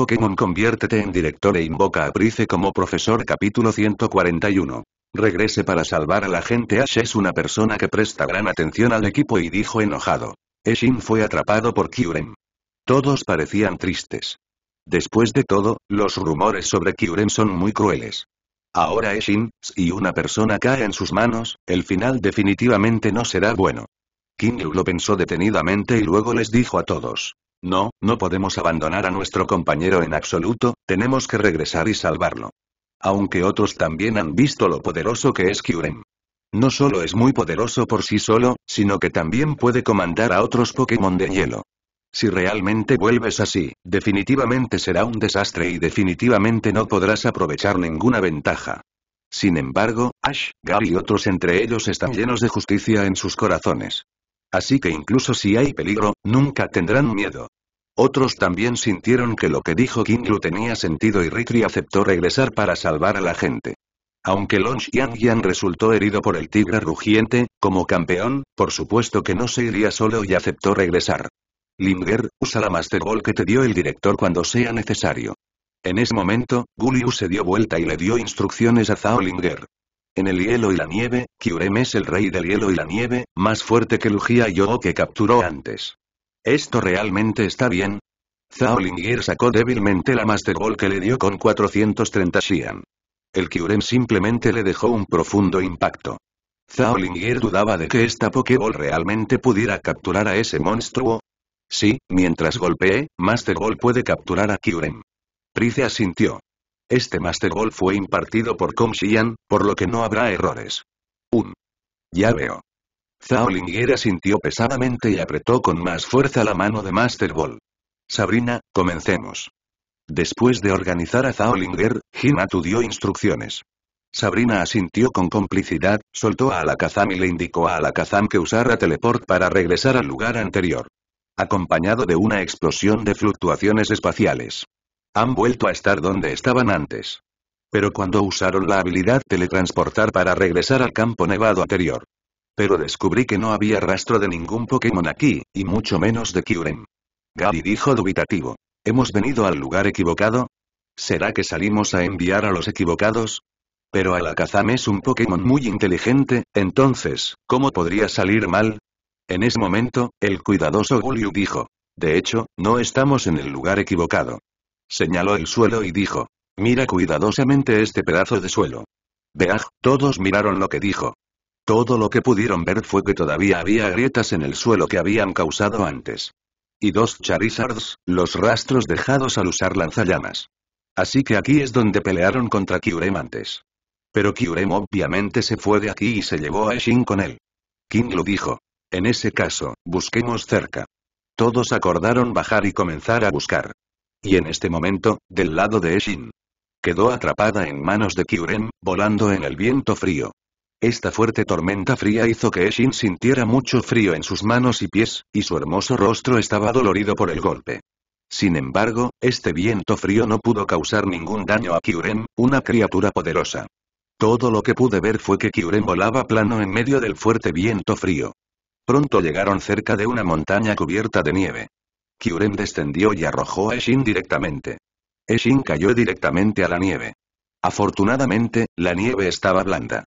Pokémon conviértete en director e invoca a Brice como profesor capítulo 141. Regrese para salvar a la gente Ash es una persona que presta gran atención al equipo y dijo enojado. Eshin fue atrapado por Kyurem. Todos parecían tristes. Después de todo, los rumores sobre Kyurem son muy crueles. Ahora Eshin, si una persona cae en sus manos, el final definitivamente no será bueno. Kinyu lo pensó detenidamente y luego les dijo a todos. No, no podemos abandonar a nuestro compañero en absoluto, tenemos que regresar y salvarlo. Aunque otros también han visto lo poderoso que es Kyurem. No solo es muy poderoso por sí solo, sino que también puede comandar a otros Pokémon de hielo. Si realmente vuelves así, definitivamente será un desastre y definitivamente no podrás aprovechar ninguna ventaja. Sin embargo, Ash, Gary y otros entre ellos están llenos de justicia en sus corazones. Así que incluso si hay peligro, nunca tendrán miedo. Otros también sintieron que lo que dijo Kinglu tenía sentido y Ritri aceptó regresar para salvar a la gente. Aunque Long Yan resultó herido por el tigre rugiente, como campeón, por supuesto que no se iría solo y aceptó regresar. Linger, usa la Master Ball que te dio el director cuando sea necesario. En ese momento, Guliu se dio vuelta y le dio instrucciones a Zhao Linger. En el hielo y la nieve, Kyurem es el rey del hielo y la nieve, más fuerte que Lugia y que capturó antes. ¿Esto realmente está bien? Zhao sacó débilmente la Master Ball que le dio con 430 Xian. El Kyurem simplemente le dejó un profundo impacto. Zhao dudaba de que esta Pokéball realmente pudiera capturar a ese monstruo. Sí, mientras golpee, Master Ball puede capturar a Kyurem. Price asintió. Este Master Ball fue impartido por Com Xian, por lo que no habrá errores. Un. Ya veo. Zhao asintió sintió pesadamente y apretó con más fuerza la mano de Master Ball. Sabrina, comencemos. Después de organizar a Zaolinger, Linger, dio instrucciones. Sabrina asintió con complicidad, soltó a Alakazam y le indicó a Alakazam que usara teleport para regresar al lugar anterior. Acompañado de una explosión de fluctuaciones espaciales. Han vuelto a estar donde estaban antes. Pero cuando usaron la habilidad teletransportar para regresar al campo nevado anterior, pero descubrí que no había rastro de ningún Pokémon aquí, y mucho menos de Kyurem. Gary dijo dubitativo. ¿Hemos venido al lugar equivocado? ¿Será que salimos a enviar a los equivocados? Pero Alakazam es un Pokémon muy inteligente, entonces, ¿cómo podría salir mal? En ese momento, el cuidadoso Gulyu dijo. De hecho, no estamos en el lugar equivocado. Señaló el suelo y dijo. Mira cuidadosamente este pedazo de suelo. Veaj, todos miraron lo que dijo. Todo lo que pudieron ver fue que todavía había grietas en el suelo que habían causado antes. Y dos Charizards, los rastros dejados al usar lanzallamas. Así que aquí es donde pelearon contra Kyurem antes. Pero Kyurem obviamente se fue de aquí y se llevó a Shin con él. King lo dijo. En ese caso, busquemos cerca. Todos acordaron bajar y comenzar a buscar. Y en este momento, del lado de Eshin. Quedó atrapada en manos de Kyurem, volando en el viento frío. Esta fuerte tormenta fría hizo que Eshin sintiera mucho frío en sus manos y pies, y su hermoso rostro estaba dolorido por el golpe. Sin embargo, este viento frío no pudo causar ningún daño a Kyuren, una criatura poderosa. Todo lo que pude ver fue que Kyuren volaba plano en medio del fuerte viento frío. Pronto llegaron cerca de una montaña cubierta de nieve. Kyuren descendió y arrojó a Eshin directamente. Eshin cayó directamente a la nieve. Afortunadamente, la nieve estaba blanda.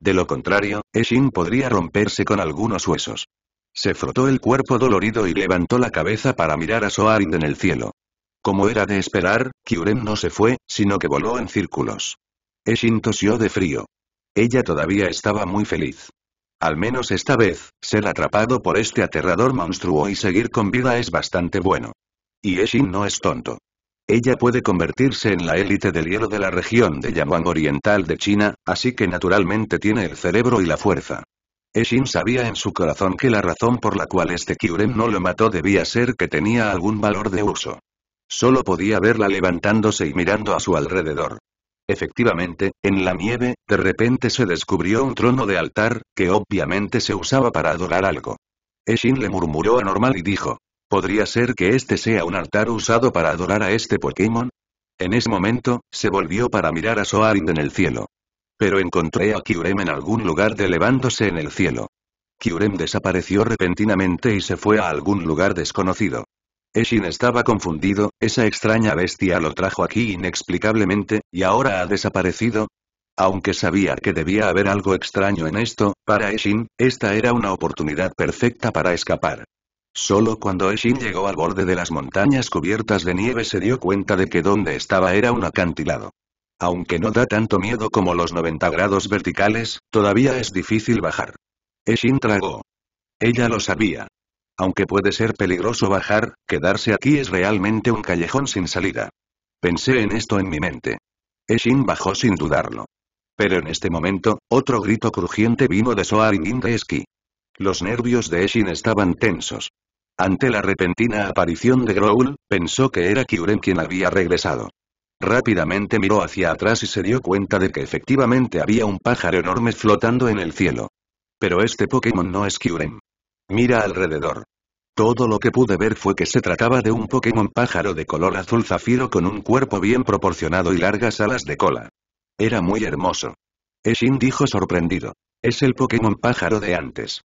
De lo contrario, Eshin podría romperse con algunos huesos. Se frotó el cuerpo dolorido y levantó la cabeza para mirar a Soarin en el cielo. Como era de esperar, Kyurem no se fue, sino que voló en círculos. Eshin tosió de frío. Ella todavía estaba muy feliz. Al menos esta vez, ser atrapado por este aterrador monstruo y seguir con vida es bastante bueno. Y Eshin no es tonto. Ella puede convertirse en la élite del hielo de la región de Yangwang Oriental de China, así que naturalmente tiene el cerebro y la fuerza. Eshin sabía en su corazón que la razón por la cual este Kyurem no lo mató debía ser que tenía algún valor de uso. Solo podía verla levantándose y mirando a su alrededor. Efectivamente, en la nieve, de repente se descubrió un trono de altar, que obviamente se usaba para adorar algo. Eshin le murmuró anormal y dijo, ¿Podría ser que este sea un altar usado para adorar a este Pokémon? En ese momento, se volvió para mirar a Soaring en el cielo. Pero encontré a Kyurem en algún lugar de elevándose en el cielo. Kyurem desapareció repentinamente y se fue a algún lugar desconocido. Eshin estaba confundido, esa extraña bestia lo trajo aquí inexplicablemente, y ahora ha desaparecido. Aunque sabía que debía haber algo extraño en esto, para Eshin, esta era una oportunidad perfecta para escapar. Solo cuando Eshin llegó al borde de las montañas cubiertas de nieve se dio cuenta de que donde estaba era un acantilado. Aunque no da tanto miedo como los 90 grados verticales, todavía es difícil bajar. Eshin tragó. Ella lo sabía. Aunque puede ser peligroso bajar, quedarse aquí es realmente un callejón sin salida. Pensé en esto en mi mente. Eshin bajó sin dudarlo. Pero en este momento, otro grito crujiente vino de Soarin de Los nervios de Eshin estaban tensos. Ante la repentina aparición de Growl, pensó que era Kyurem quien había regresado. Rápidamente miró hacia atrás y se dio cuenta de que efectivamente había un pájaro enorme flotando en el cielo. Pero este Pokémon no es Kyurem. Mira alrededor. Todo lo que pude ver fue que se trataba de un Pokémon pájaro de color azul zafiro con un cuerpo bien proporcionado y largas alas de cola. Era muy hermoso. Eshin dijo sorprendido. Es el Pokémon pájaro de antes.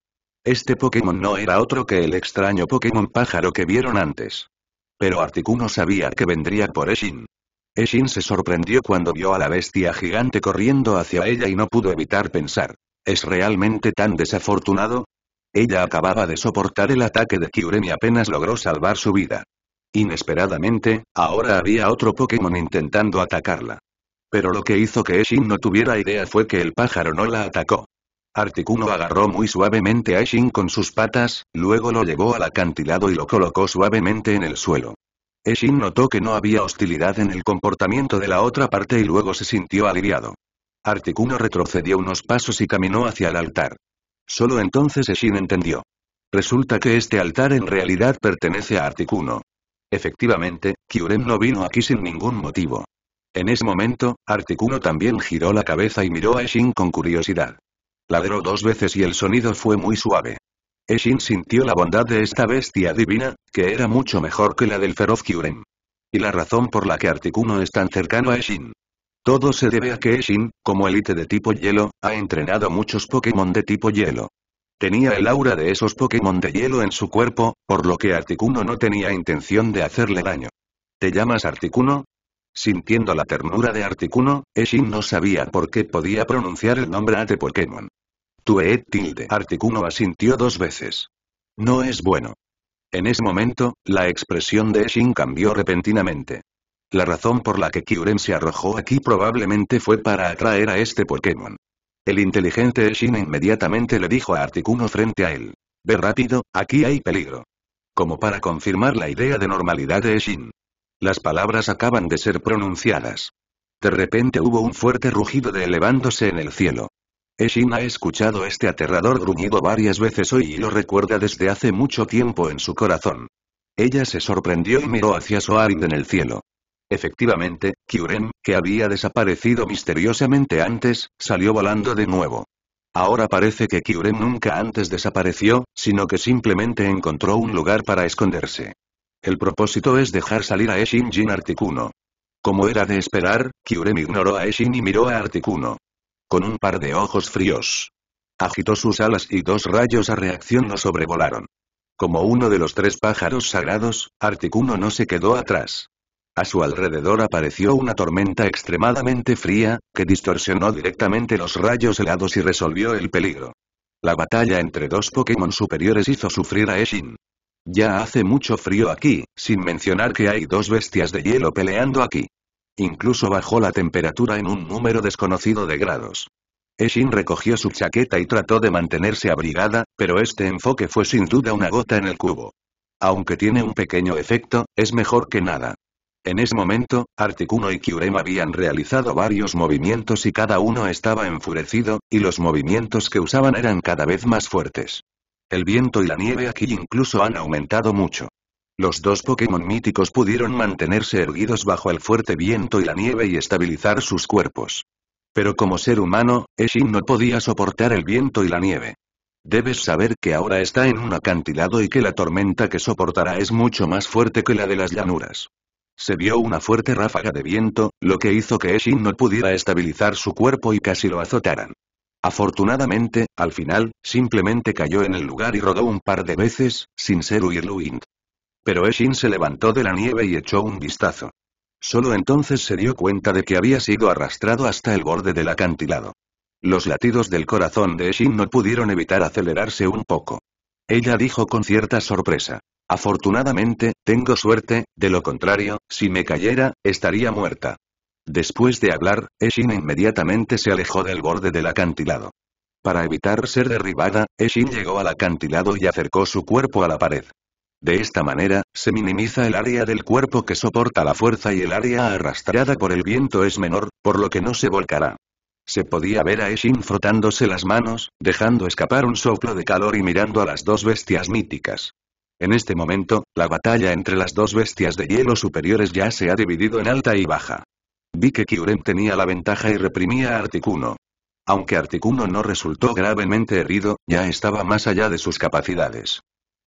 Este Pokémon no era otro que el extraño Pokémon pájaro que vieron antes. Pero Articuno sabía que vendría por Eshin. Eshin se sorprendió cuando vio a la bestia gigante corriendo hacia ella y no pudo evitar pensar. ¿Es realmente tan desafortunado? Ella acababa de soportar el ataque de Kyurem y apenas logró salvar su vida. Inesperadamente, ahora había otro Pokémon intentando atacarla. Pero lo que hizo que Eshin no tuviera idea fue que el pájaro no la atacó. Articuno agarró muy suavemente a Eshin con sus patas, luego lo llevó al acantilado y lo colocó suavemente en el suelo. Eshin notó que no había hostilidad en el comportamiento de la otra parte y luego se sintió aliviado. Articuno retrocedió unos pasos y caminó hacia el altar. Solo entonces Eshin entendió. Resulta que este altar en realidad pertenece a Articuno. Efectivamente, Kyurem no vino aquí sin ningún motivo. En ese momento, Articuno también giró la cabeza y miró a Eshin con curiosidad. Ladró dos veces y el sonido fue muy suave. Eshin sintió la bondad de esta bestia divina, que era mucho mejor que la del feroz Kyurem. Y la razón por la que Articuno es tan cercano a Eshin. Todo se debe a que Eshin, como élite de tipo hielo, ha entrenado muchos Pokémon de tipo hielo. Tenía el aura de esos Pokémon de hielo en su cuerpo, por lo que Articuno no tenía intención de hacerle daño. ¿Te llamas Articuno? Sintiendo la ternura de Articuno, Eshin no sabía por qué podía pronunciar el nombre de Pokémon. Tuet tilde Articuno asintió dos veces. No es bueno. En ese momento, la expresión de Shin cambió repentinamente. La razón por la que Kyuren se arrojó aquí probablemente fue para atraer a este Pokémon. El inteligente Shin inmediatamente le dijo a Articuno frente a él. Ve rápido, aquí hay peligro. Como para confirmar la idea de normalidad de Shin. Las palabras acaban de ser pronunciadas. De repente hubo un fuerte rugido de elevándose en el cielo. Eshin ha escuchado este aterrador gruñido varias veces hoy y lo recuerda desde hace mucho tiempo en su corazón. Ella se sorprendió y miró hacia Soarin en el cielo. Efectivamente, Kyuren, que había desaparecido misteriosamente antes, salió volando de nuevo. Ahora parece que Kyuren nunca antes desapareció, sino que simplemente encontró un lugar para esconderse. El propósito es dejar salir a Eshin Jin Articuno. Como era de esperar, Kyurem ignoró a Eshin y miró a Articuno con un par de ojos fríos. Agitó sus alas y dos rayos a reacción lo sobrevolaron. Como uno de los tres pájaros sagrados, Articuno no se quedó atrás. A su alrededor apareció una tormenta extremadamente fría, que distorsionó directamente los rayos helados y resolvió el peligro. La batalla entre dos Pokémon superiores hizo sufrir a Eshin. Ya hace mucho frío aquí, sin mencionar que hay dos bestias de hielo peleando aquí. Incluso bajó la temperatura en un número desconocido de grados. Eshin recogió su chaqueta y trató de mantenerse abrigada, pero este enfoque fue sin duda una gota en el cubo. Aunque tiene un pequeño efecto, es mejor que nada. En ese momento, Articuno y Kyurem habían realizado varios movimientos y cada uno estaba enfurecido, y los movimientos que usaban eran cada vez más fuertes. El viento y la nieve aquí incluso han aumentado mucho. Los dos Pokémon míticos pudieron mantenerse erguidos bajo el fuerte viento y la nieve y estabilizar sus cuerpos. Pero como ser humano, Eshin no podía soportar el viento y la nieve. Debes saber que ahora está en un acantilado y que la tormenta que soportará es mucho más fuerte que la de las llanuras. Se vio una fuerte ráfaga de viento, lo que hizo que Eshin no pudiera estabilizar su cuerpo y casi lo azotaran. Afortunadamente, al final, simplemente cayó en el lugar y rodó un par de veces, sin ser Huirluint. Pero Eshin se levantó de la nieve y echó un vistazo. Solo entonces se dio cuenta de que había sido arrastrado hasta el borde del acantilado. Los latidos del corazón de Eshin no pudieron evitar acelerarse un poco. Ella dijo con cierta sorpresa. Afortunadamente, tengo suerte, de lo contrario, si me cayera, estaría muerta. Después de hablar, Eshin inmediatamente se alejó del borde del acantilado. Para evitar ser derribada, Eshin llegó al acantilado y acercó su cuerpo a la pared. De esta manera, se minimiza el área del cuerpo que soporta la fuerza y el área arrastrada por el viento es menor, por lo que no se volcará. Se podía ver a Eshin frotándose las manos, dejando escapar un soplo de calor y mirando a las dos bestias míticas. En este momento, la batalla entre las dos bestias de hielo superiores ya se ha dividido en alta y baja. Vi que Kyurem tenía la ventaja y reprimía a Articuno. Aunque Articuno no resultó gravemente herido, ya estaba más allá de sus capacidades.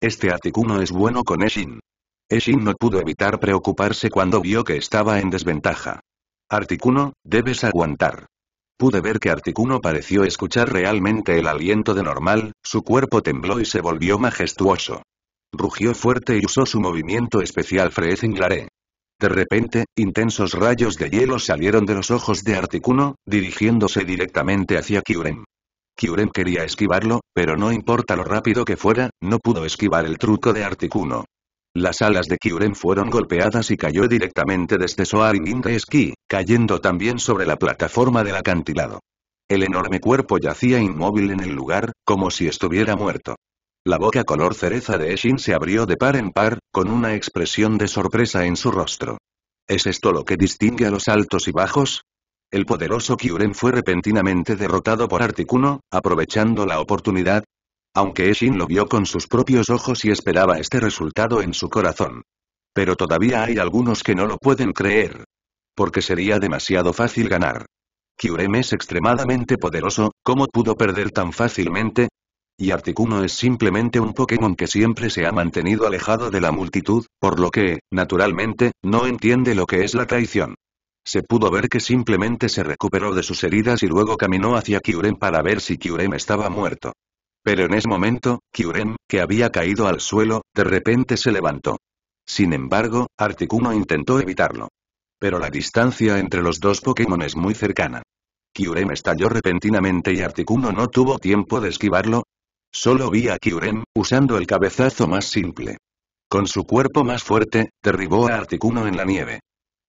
Este Articuno es bueno con Eshin. Eshin no pudo evitar preocuparse cuando vio que estaba en desventaja. Articuno, debes aguantar. Pude ver que Articuno pareció escuchar realmente el aliento de normal, su cuerpo tembló y se volvió majestuoso. Rugió fuerte y usó su movimiento especial glare De repente, intensos rayos de hielo salieron de los ojos de Articuno, dirigiéndose directamente hacia Kyurem. Kyurem quería esquivarlo, pero no importa lo rápido que fuera, no pudo esquivar el truco de Articuno. Las alas de Kyurem fueron golpeadas y cayó directamente desde Soaring de esquí, cayendo también sobre la plataforma del acantilado. El enorme cuerpo yacía inmóvil en el lugar, como si estuviera muerto. La boca color cereza de Eshin se abrió de par en par, con una expresión de sorpresa en su rostro. ¿Es esto lo que distingue a los altos y bajos? el poderoso Kyuren fue repentinamente derrotado por Articuno, aprovechando la oportunidad. Aunque Eshin lo vio con sus propios ojos y esperaba este resultado en su corazón. Pero todavía hay algunos que no lo pueden creer. Porque sería demasiado fácil ganar. Kyurem es extremadamente poderoso, ¿cómo pudo perder tan fácilmente? Y Articuno es simplemente un Pokémon que siempre se ha mantenido alejado de la multitud, por lo que, naturalmente, no entiende lo que es la traición. Se pudo ver que simplemente se recuperó de sus heridas y luego caminó hacia Kyurem para ver si Kyurem estaba muerto. Pero en ese momento, Kyurem, que había caído al suelo, de repente se levantó. Sin embargo, Articuno intentó evitarlo. Pero la distancia entre los dos Pokémon es muy cercana. Kyurem estalló repentinamente y Articuno no tuvo tiempo de esquivarlo. Solo vi a Kyurem, usando el cabezazo más simple. Con su cuerpo más fuerte, derribó a Articuno en la nieve.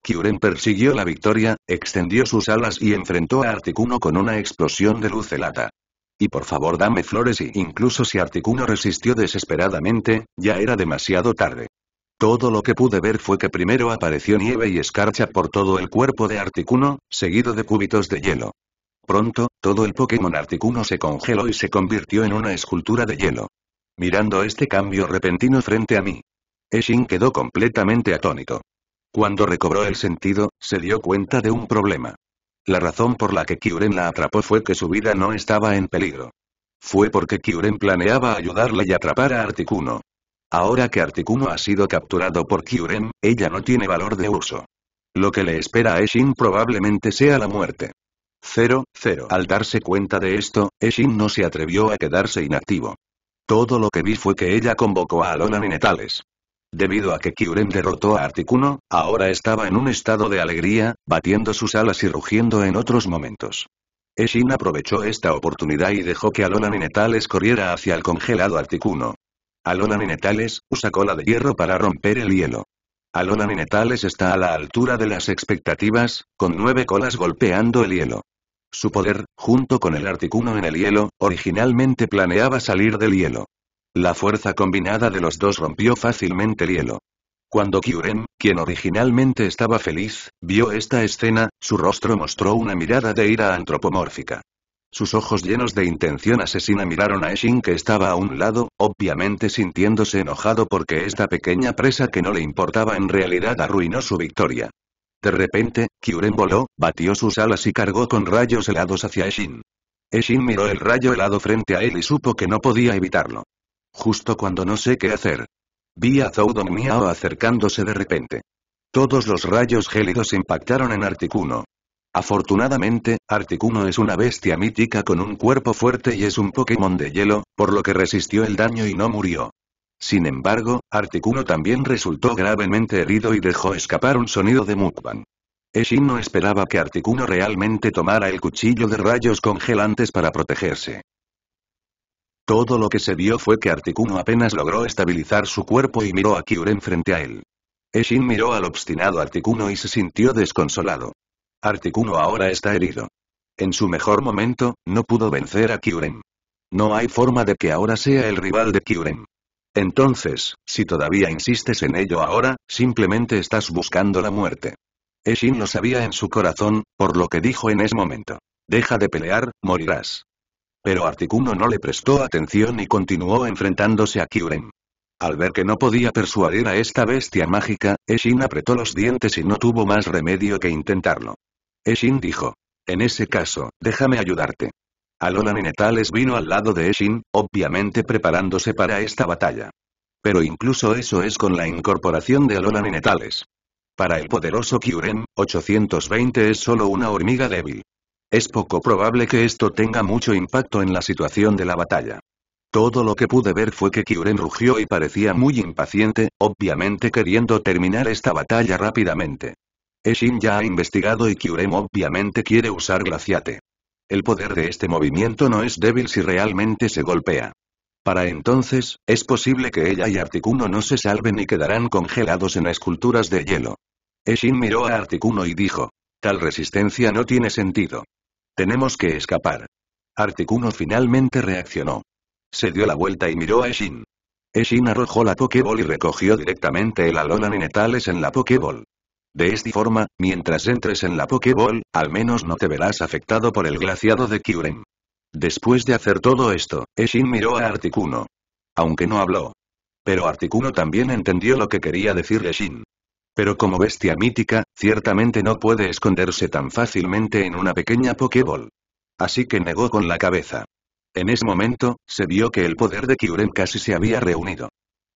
Kyuren persiguió la victoria, extendió sus alas y enfrentó a Articuno con una explosión de luz helada. Y por favor dame flores y incluso si Articuno resistió desesperadamente, ya era demasiado tarde. Todo lo que pude ver fue que primero apareció nieve y escarcha por todo el cuerpo de Articuno, seguido de cúbitos de hielo. Pronto, todo el Pokémon Articuno se congeló y se convirtió en una escultura de hielo. Mirando este cambio repentino frente a mí. Eshin quedó completamente atónito. Cuando recobró el sentido, se dio cuenta de un problema. La razón por la que Kyuren la atrapó fue que su vida no estaba en peligro. Fue porque Kyuren planeaba ayudarla y atrapar a Articuno. Ahora que Articuno ha sido capturado por Kyuren, ella no tiene valor de uso. Lo que le espera a Eshin probablemente sea la muerte. 0, 0. Al darse cuenta de esto, Eshin no se atrevió a quedarse inactivo. Todo lo que vi fue que ella convocó a Alona y Netales. Debido a que Kyurem derrotó a Articuno, ahora estaba en un estado de alegría, batiendo sus alas y rugiendo en otros momentos. Eshin aprovechó esta oportunidad y dejó que Alona Ninetales corriera hacia el congelado Articuno. Alona Ninetales, usa cola de hierro para romper el hielo. Alona Ninetales está a la altura de las expectativas, con nueve colas golpeando el hielo. Su poder, junto con el Articuno en el hielo, originalmente planeaba salir del hielo. La fuerza combinada de los dos rompió fácilmente el hielo. Cuando Kyuren, quien originalmente estaba feliz, vio esta escena, su rostro mostró una mirada de ira antropomórfica. Sus ojos llenos de intención asesina miraron a Eshin que estaba a un lado, obviamente sintiéndose enojado porque esta pequeña presa que no le importaba en realidad arruinó su victoria. De repente, Kyuren voló, batió sus alas y cargó con rayos helados hacia Eshin. Eshin miró el rayo helado frente a él y supo que no podía evitarlo. Justo cuando no sé qué hacer. Vi a Zoudo acercándose de repente. Todos los rayos gélidos impactaron en Articuno. Afortunadamente, Articuno es una bestia mítica con un cuerpo fuerte y es un Pokémon de hielo, por lo que resistió el daño y no murió. Sin embargo, Articuno también resultó gravemente herido y dejó escapar un sonido de Mukban. Eshin no esperaba que Articuno realmente tomara el cuchillo de rayos congelantes para protegerse. Todo lo que se vio fue que Articuno apenas logró estabilizar su cuerpo y miró a Kyuren frente a él. Eshin miró al obstinado Articuno y se sintió desconsolado. Articuno ahora está herido. En su mejor momento, no pudo vencer a Kyuren. No hay forma de que ahora sea el rival de Kyuren. Entonces, si todavía insistes en ello ahora, simplemente estás buscando la muerte. Eshin lo sabía en su corazón, por lo que dijo en ese momento. Deja de pelear, morirás. Pero Articuno no le prestó atención y continuó enfrentándose a Kyurem. Al ver que no podía persuadir a esta bestia mágica, Eshin apretó los dientes y no tuvo más remedio que intentarlo. Eshin dijo. En ese caso, déjame ayudarte. Alolan Netales vino al lado de Eshin, obviamente preparándose para esta batalla. Pero incluso eso es con la incorporación de Alolan Netales. Para el poderoso Kyurem, 820 es solo una hormiga débil. Es poco probable que esto tenga mucho impacto en la situación de la batalla. Todo lo que pude ver fue que Kyuren rugió y parecía muy impaciente, obviamente queriendo terminar esta batalla rápidamente. Eshin ya ha investigado y Kyurem obviamente quiere usar Glaciate. El poder de este movimiento no es débil si realmente se golpea. Para entonces, es posible que ella y Articuno no se salven y quedarán congelados en esculturas de hielo. Eshin miró a Articuno y dijo. Tal resistencia no tiene sentido. Tenemos que escapar. Articuno finalmente reaccionó. Se dio la vuelta y miró a Eshin. Eshin arrojó la Pokéball y recogió directamente el Alolan Netales en la Pokéball. De esta forma, mientras entres en la Pokéball, al menos no te verás afectado por el glaciado de Kyurem. Después de hacer todo esto, Eshin miró a Articuno. Aunque no habló. Pero Articuno también entendió lo que quería decir Eshin. Pero como bestia mítica, ciertamente no puede esconderse tan fácilmente en una pequeña pokeball. Así que negó con la cabeza. En ese momento, se vio que el poder de Kyurem casi se había reunido.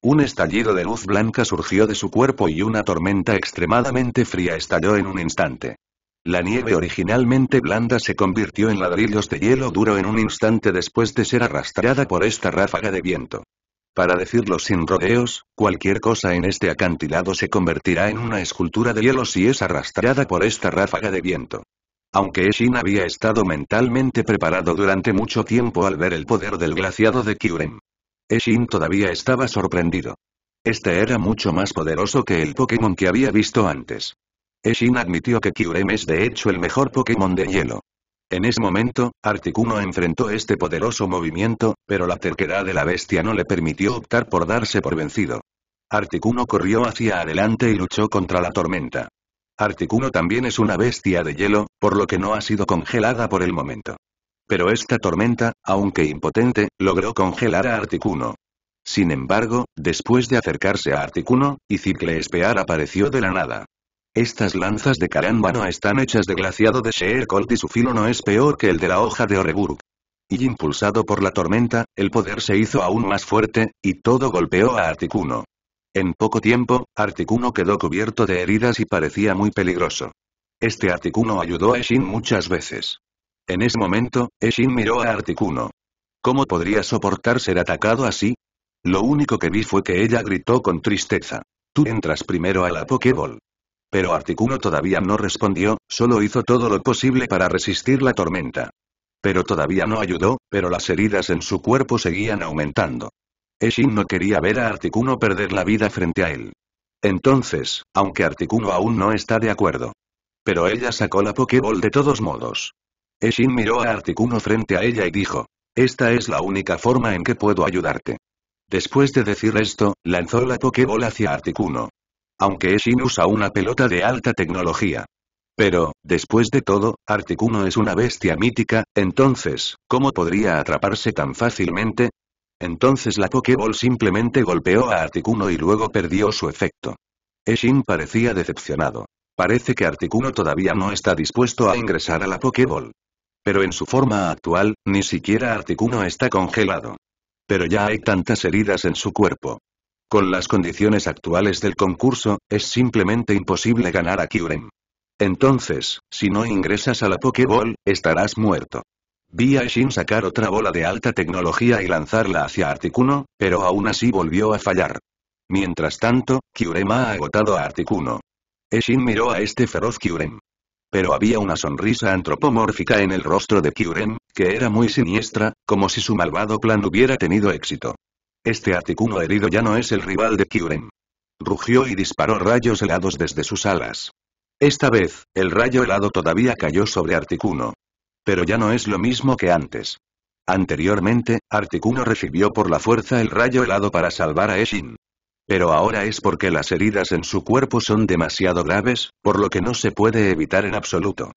Un estallido de luz blanca surgió de su cuerpo y una tormenta extremadamente fría estalló en un instante. La nieve originalmente blanda se convirtió en ladrillos de hielo duro en un instante después de ser arrastrada por esta ráfaga de viento. Para decirlo sin rodeos, cualquier cosa en este acantilado se convertirá en una escultura de hielo si es arrastrada por esta ráfaga de viento. Aunque Eshin había estado mentalmente preparado durante mucho tiempo al ver el poder del glaciado de Kyurem. Eshin todavía estaba sorprendido. Este era mucho más poderoso que el Pokémon que había visto antes. Eshin admitió que Kyurem es de hecho el mejor Pokémon de hielo. En ese momento, Articuno enfrentó este poderoso movimiento, pero la terquedad de la bestia no le permitió optar por darse por vencido. Articuno corrió hacia adelante y luchó contra la tormenta. Articuno también es una bestia de hielo, por lo que no ha sido congelada por el momento. Pero esta tormenta, aunque impotente, logró congelar a Articuno. Sin embargo, después de acercarse a Articuno, Espear apareció de la nada. Estas lanzas de caramba están hechas de glaciado de Sheerkolt y su filo no es peor que el de la hoja de Oreburg. Y impulsado por la tormenta, el poder se hizo aún más fuerte, y todo golpeó a Articuno. En poco tiempo, Articuno quedó cubierto de heridas y parecía muy peligroso. Este Articuno ayudó a Shin muchas veces. En ese momento, Shin miró a Articuno. ¿Cómo podría soportar ser atacado así? Lo único que vi fue que ella gritó con tristeza. Tú entras primero a la Pokéball pero Articuno todavía no respondió, solo hizo todo lo posible para resistir la tormenta. Pero todavía no ayudó, pero las heridas en su cuerpo seguían aumentando. Eshin no quería ver a Articuno perder la vida frente a él. Entonces, aunque Articuno aún no está de acuerdo. Pero ella sacó la Pokéball de todos modos. Eshin miró a Articuno frente a ella y dijo, esta es la única forma en que puedo ayudarte. Después de decir esto, lanzó la Pokéball hacia Articuno. Aunque Eshin usa una pelota de alta tecnología. Pero, después de todo, Articuno es una bestia mítica, entonces, ¿cómo podría atraparse tan fácilmente? Entonces la Pokéball simplemente golpeó a Articuno y luego perdió su efecto. Eshin parecía decepcionado. Parece que Articuno todavía no está dispuesto a ingresar a la Pokéball. Pero en su forma actual, ni siquiera Articuno está congelado. Pero ya hay tantas heridas en su cuerpo. Con las condiciones actuales del concurso, es simplemente imposible ganar a Kyurem. Entonces, si no ingresas a la Pokéball, estarás muerto. Vi a Shin sacar otra bola de alta tecnología y lanzarla hacia Articuno, pero aún así volvió a fallar. Mientras tanto, Kyurem ha agotado a Articuno. Eshin miró a este feroz Kyurem. Pero había una sonrisa antropomórfica en el rostro de Kyurem, que era muy siniestra, como si su malvado plan hubiera tenido éxito. Este Articuno herido ya no es el rival de Kyurem. Rugió y disparó rayos helados desde sus alas. Esta vez, el rayo helado todavía cayó sobre Articuno. Pero ya no es lo mismo que antes. Anteriormente, Articuno recibió por la fuerza el rayo helado para salvar a Eshin. Pero ahora es porque las heridas en su cuerpo son demasiado graves, por lo que no se puede evitar en absoluto.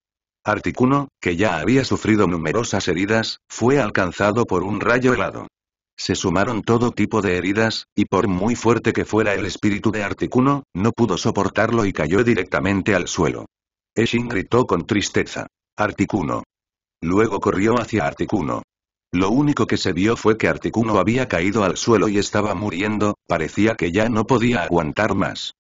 Articuno, que ya había sufrido numerosas heridas, fue alcanzado por un rayo helado. Se sumaron todo tipo de heridas, y por muy fuerte que fuera el espíritu de Articuno, no pudo soportarlo y cayó directamente al suelo. Eshin gritó con tristeza. Articuno. Luego corrió hacia Articuno. Lo único que se vio fue que Articuno había caído al suelo y estaba muriendo, parecía que ya no podía aguantar más.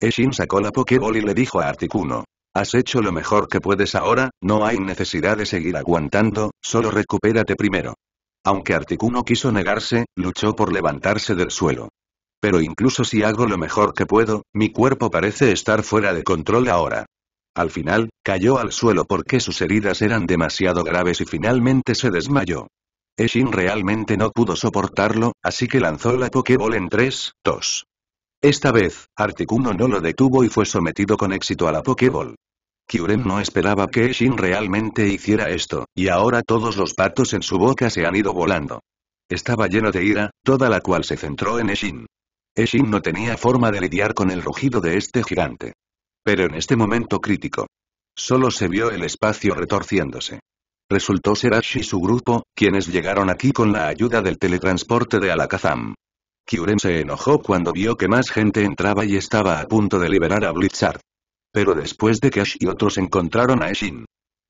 Eshin sacó la Pokéball y le dijo a Articuno. Has hecho lo mejor que puedes ahora, no hay necesidad de seguir aguantando, solo recupérate primero. Aunque Articuno quiso negarse, luchó por levantarse del suelo. Pero incluso si hago lo mejor que puedo, mi cuerpo parece estar fuera de control ahora. Al final, cayó al suelo porque sus heridas eran demasiado graves y finalmente se desmayó. Eshin realmente no pudo soportarlo, así que lanzó la Pokéball en 3, 2. Esta vez, Articuno no lo detuvo y fue sometido con éxito a la Pokéball. Kyurem no esperaba que Eshin realmente hiciera esto, y ahora todos los patos en su boca se han ido volando. Estaba lleno de ira, toda la cual se centró en Eshin. Eshin no tenía forma de lidiar con el rugido de este gigante. Pero en este momento crítico. Solo se vio el espacio retorciéndose. Resultó ser Ash y su grupo, quienes llegaron aquí con la ayuda del teletransporte de Alakazam. Kyurem se enojó cuando vio que más gente entraba y estaba a punto de liberar a Blizzard pero después de que Ash y otros encontraron a Eshin.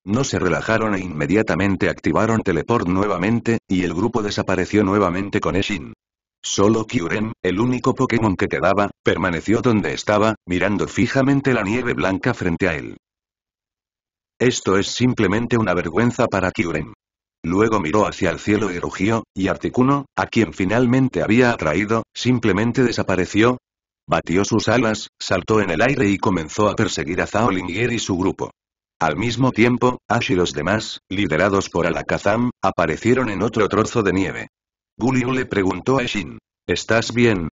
No se relajaron e inmediatamente activaron teleport nuevamente, y el grupo desapareció nuevamente con Eshin. Solo Kyurem, el único Pokémon que quedaba, permaneció donde estaba, mirando fijamente la nieve blanca frente a él. Esto es simplemente una vergüenza para Kyurem. Luego miró hacia el cielo y rugió, y Articuno, a quien finalmente había atraído, simplemente desapareció, Batió sus alas, saltó en el aire y comenzó a perseguir a Zhao y su grupo. Al mismo tiempo, Ash y los demás, liderados por Alakazam, aparecieron en otro trozo de nieve. Guliu le preguntó a Eshin. ¿Estás bien?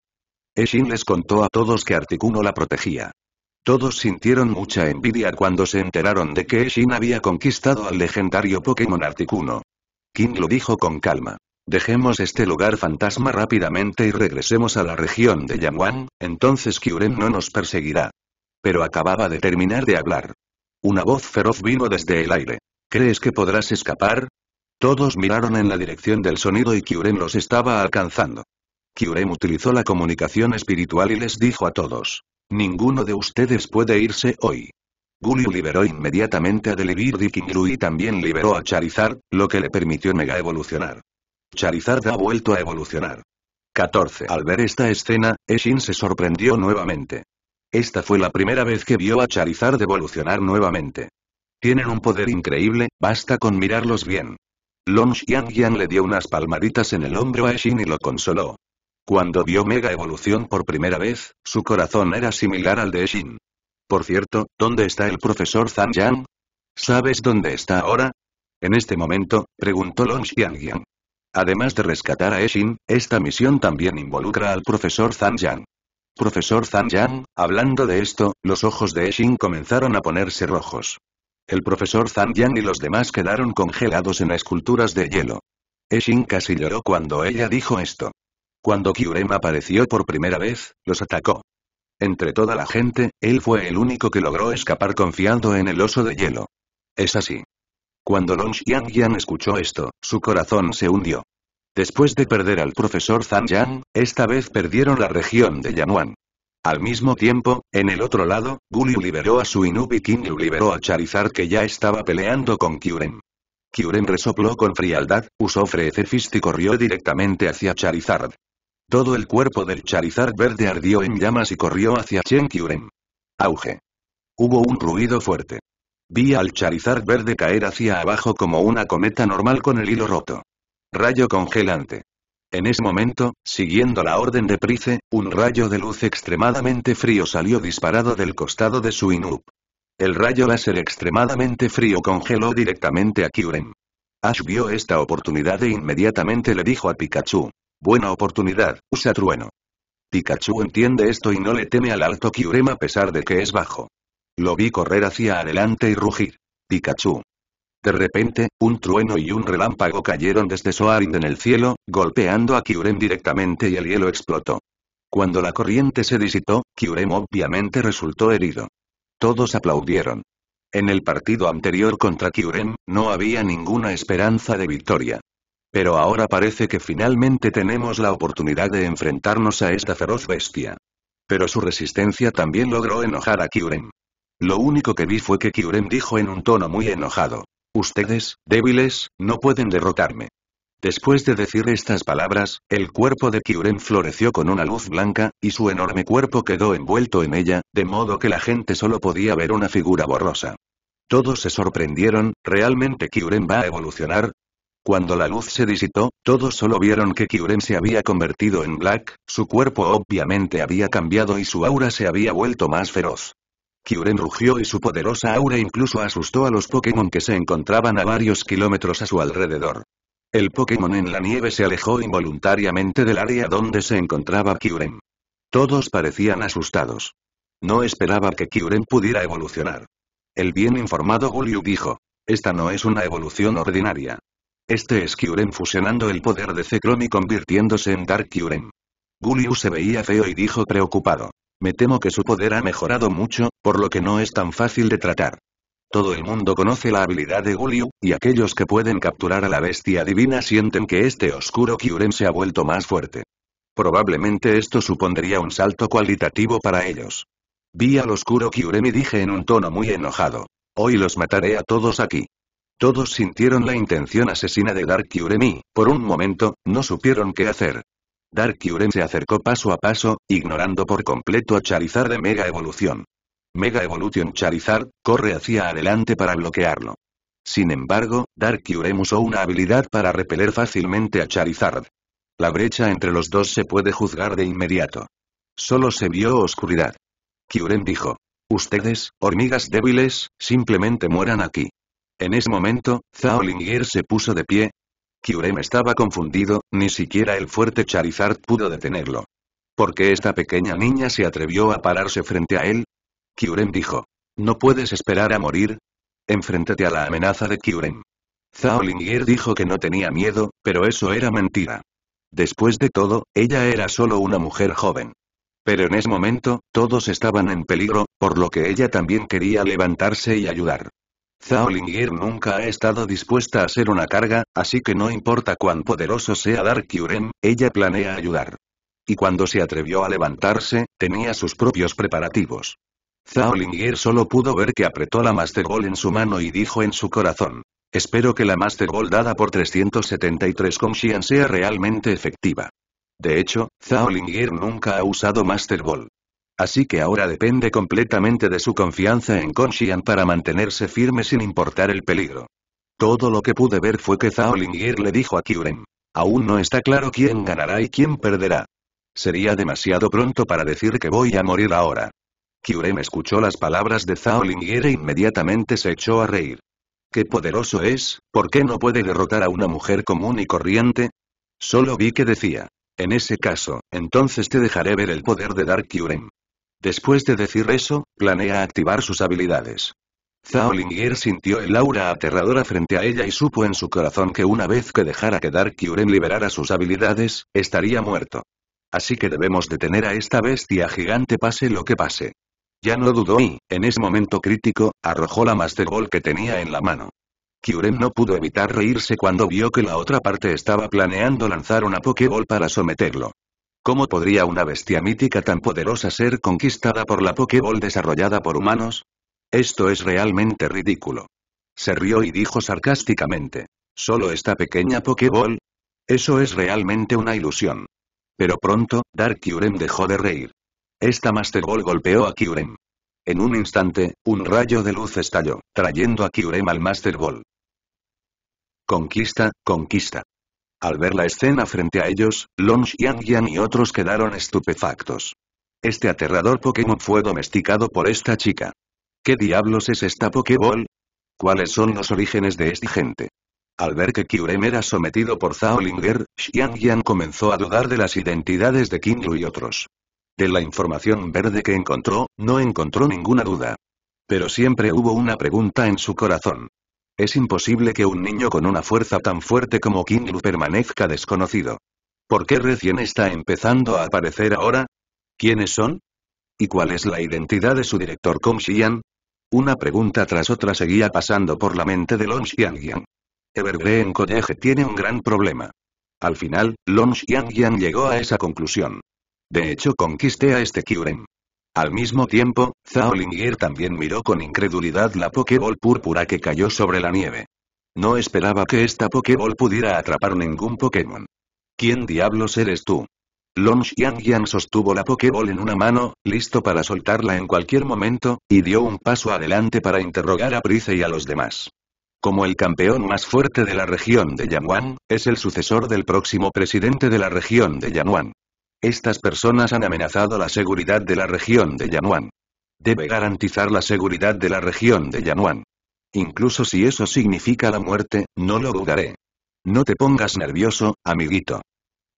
Eshin les contó a todos que Articuno la protegía. Todos sintieron mucha envidia cuando se enteraron de que Eshin había conquistado al legendario Pokémon Articuno. King lo dijo con calma. Dejemos este lugar fantasma rápidamente y regresemos a la región de Yanguan, entonces Kyurem no nos perseguirá. Pero acababa de terminar de hablar. Una voz feroz vino desde el aire. ¿Crees que podrás escapar? Todos miraron en la dirección del sonido y Kyurem los estaba alcanzando. Kyurem utilizó la comunicación espiritual y les dijo a todos. Ninguno de ustedes puede irse hoy. Gulyu liberó inmediatamente a Kingru y también liberó a Charizard, lo que le permitió mega evolucionar. Charizard ha vuelto a evolucionar. 14. Al ver esta escena, Eshin se sorprendió nuevamente. Esta fue la primera vez que vio a Charizard evolucionar nuevamente. Tienen un poder increíble, basta con mirarlos bien. Long Xiang-Yan le dio unas palmaditas en el hombro a Eshin y lo consoló. Cuando vio Mega Evolución por primera vez, su corazón era similar al de Eshin. Por cierto, ¿dónde está el profesor Zhang Yang? ¿Sabes dónde está ahora? En este momento, preguntó Long yan. Además de rescatar a Eshin, esta misión también involucra al profesor Zhang Yang. Profesor Zhang Yang, hablando de esto, los ojos de Eshin comenzaron a ponerse rojos. El profesor Zhang Yang y los demás quedaron congelados en esculturas de hielo. Eshin casi lloró cuando ella dijo esto. Cuando Kyurem apareció por primera vez, los atacó. Entre toda la gente, él fue el único que logró escapar confiando en el oso de hielo. Es así. Cuando Long Yan escuchó esto, su corazón se hundió. Después de perder al profesor Zhang Yang, esta vez perdieron la región de Yanwan. Al mismo tiempo, en el otro lado, Guliu liberó a su Inubi y liberó a Charizard que ya estaba peleando con Kyurem. Kyurem resopló con frialdad, usó Freeze y corrió directamente hacia Charizard. Todo el cuerpo del Charizard verde ardió en llamas y corrió hacia Chen Kyurem. Auge. Hubo un ruido fuerte. Vi al Charizard verde caer hacia abajo como una cometa normal con el hilo roto. Rayo congelante. En ese momento, siguiendo la orden de Price, un rayo de luz extremadamente frío salió disparado del costado de su Inup. El rayo láser extremadamente frío congeló directamente a Kyurem. Ash vio esta oportunidad e inmediatamente le dijo a Pikachu. Buena oportunidad, usa trueno. Pikachu entiende esto y no le teme al alto Kyurem a pesar de que es bajo. Lo vi correr hacia adelante y rugir. Pikachu. De repente, un trueno y un relámpago cayeron desde Soarin en el cielo, golpeando a Kyurem directamente y el hielo explotó. Cuando la corriente se disipó, Kyurem obviamente resultó herido. Todos aplaudieron. En el partido anterior contra Kyurem, no había ninguna esperanza de victoria. Pero ahora parece que finalmente tenemos la oportunidad de enfrentarnos a esta feroz bestia. Pero su resistencia también logró enojar a Kyurem. Lo único que vi fue que Kiuren dijo en un tono muy enojado. Ustedes, débiles, no pueden derrotarme. Después de decir estas palabras, el cuerpo de Kiuren floreció con una luz blanca, y su enorme cuerpo quedó envuelto en ella, de modo que la gente solo podía ver una figura borrosa. Todos se sorprendieron, ¿realmente Kiuren va a evolucionar? Cuando la luz se disipó, todos solo vieron que Kiuren se había convertido en Black, su cuerpo obviamente había cambiado y su aura se había vuelto más feroz. Kyuren rugió y su poderosa aura incluso asustó a los Pokémon que se encontraban a varios kilómetros a su alrededor. El Pokémon en la nieve se alejó involuntariamente del área donde se encontraba Kyuren. Todos parecían asustados. No esperaba que Kyuren pudiera evolucionar. El bien informado Gulyu dijo. Esta no es una evolución ordinaria. Este es Kyuren fusionando el poder de Zekrom y convirtiéndose en Dark Kyuren. Gulyu se veía feo y dijo preocupado. Me temo que su poder ha mejorado mucho, por lo que no es tan fácil de tratar. Todo el mundo conoce la habilidad de julio y aquellos que pueden capturar a la bestia divina sienten que este oscuro Kyurem se ha vuelto más fuerte. Probablemente esto supondría un salto cualitativo para ellos. Vi al oscuro Kyurem y dije en un tono muy enojado. Hoy los mataré a todos aquí. Todos sintieron la intención asesina de Dark Kyurem y, por un momento, no supieron qué hacer. Dark Kyurem se acercó paso a paso, ignorando por completo a Charizard de Mega Evolución. Mega Evolution Charizard, corre hacia adelante para bloquearlo. Sin embargo, Dark Kyurem usó una habilidad para repeler fácilmente a Charizard. La brecha entre los dos se puede juzgar de inmediato. Solo se vio oscuridad. Kyurem dijo. Ustedes, hormigas débiles, simplemente mueran aquí. En ese momento, Zhao se puso de pie, Kyurem estaba confundido, ni siquiera el fuerte Charizard pudo detenerlo. ¿Por qué esta pequeña niña se atrevió a pararse frente a él? Kyurem dijo. No puedes esperar a morir. Enfréntate a la amenaza de Kyurem. Zhao dijo que no tenía miedo, pero eso era mentira. Después de todo, ella era solo una mujer joven. Pero en ese momento, todos estaban en peligro, por lo que ella también quería levantarse y ayudar. Zhao nunca ha estado dispuesta a ser una carga, así que no importa cuán poderoso sea Dark Yuren, ella planea ayudar. Y cuando se atrevió a levantarse, tenía sus propios preparativos. Zhao solo pudo ver que apretó la Master Ball en su mano y dijo en su corazón. Espero que la Master Ball dada por 373 Conscian sea realmente efectiva. De hecho, Zhao nunca ha usado Master Ball. Así que ahora depende completamente de su confianza en Conshian para mantenerse firme sin importar el peligro. Todo lo que pude ver fue que Zhao le dijo a Kyurem. Aún no está claro quién ganará y quién perderá. Sería demasiado pronto para decir que voy a morir ahora. Kyurem escuchó las palabras de Zhao e inmediatamente se echó a reír. ¡Qué poderoso es! ¿Por qué no puede derrotar a una mujer común y corriente? Solo vi que decía. En ese caso, entonces te dejaré ver el poder de Dark Kyurem. Después de decir eso, planea activar sus habilidades. Zhao sintió el aura aterradora frente a ella y supo en su corazón que una vez que dejara quedar Dark liberara sus habilidades, estaría muerto. Así que debemos detener a esta bestia gigante pase lo que pase. Ya no dudó y, en ese momento crítico, arrojó la Master Ball que tenía en la mano. Kyurem no pudo evitar reírse cuando vio que la otra parte estaba planeando lanzar una Ball para someterlo. ¿Cómo podría una bestia mítica tan poderosa ser conquistada por la Pokéball desarrollada por humanos? Esto es realmente ridículo. Se rió y dijo sarcásticamente. ¿Solo esta pequeña Pokéball? Eso es realmente una ilusión. Pero pronto, Dark Kyurem dejó de reír. Esta Master Ball golpeó a Kyurem. En un instante, un rayo de luz estalló, trayendo a Kyurem al Master Ball. Conquista, conquista. Al ver la escena frente a ellos, Long Xiangyang y otros quedaron estupefactos. Este aterrador Pokémon fue domesticado por esta chica. ¿Qué diablos es esta Pokéball? ¿Cuáles son los orígenes de esta gente? Al ver que Kyurem era sometido por Zaolinger, Xiangyan comenzó a dudar de las identidades de Kinru y otros. De la información verde que encontró, no encontró ninguna duda. Pero siempre hubo una pregunta en su corazón. Es imposible que un niño con una fuerza tan fuerte como Kinglu permanezca desconocido. ¿Por qué recién está empezando a aparecer ahora? ¿Quiénes son? ¿Y cuál es la identidad de su director Kong Xian? Una pregunta tras otra seguía pasando por la mente de Long Xiangyang. Evergreen College tiene un gran problema. Al final, Long Xiangyang llegó a esa conclusión. De hecho, conquiste a este Kyurem. Al mismo tiempo, Zhao también miró con incredulidad la Pokéball púrpura que cayó sobre la nieve. No esperaba que esta Pokéball pudiera atrapar ningún Pokémon. ¿Quién diablos eres tú? Long Yang sostuvo la Pokéball en una mano, listo para soltarla en cualquier momento, y dio un paso adelante para interrogar a Price y a los demás. Como el campeón más fuerte de la región de Yanwan, es el sucesor del próximo presidente de la región de Yanwan. Estas personas han amenazado la seguridad de la región de Yanuan. Debe garantizar la seguridad de la región de Yanuan. Incluso si eso significa la muerte, no lo dudaré. No te pongas nervioso, amiguito.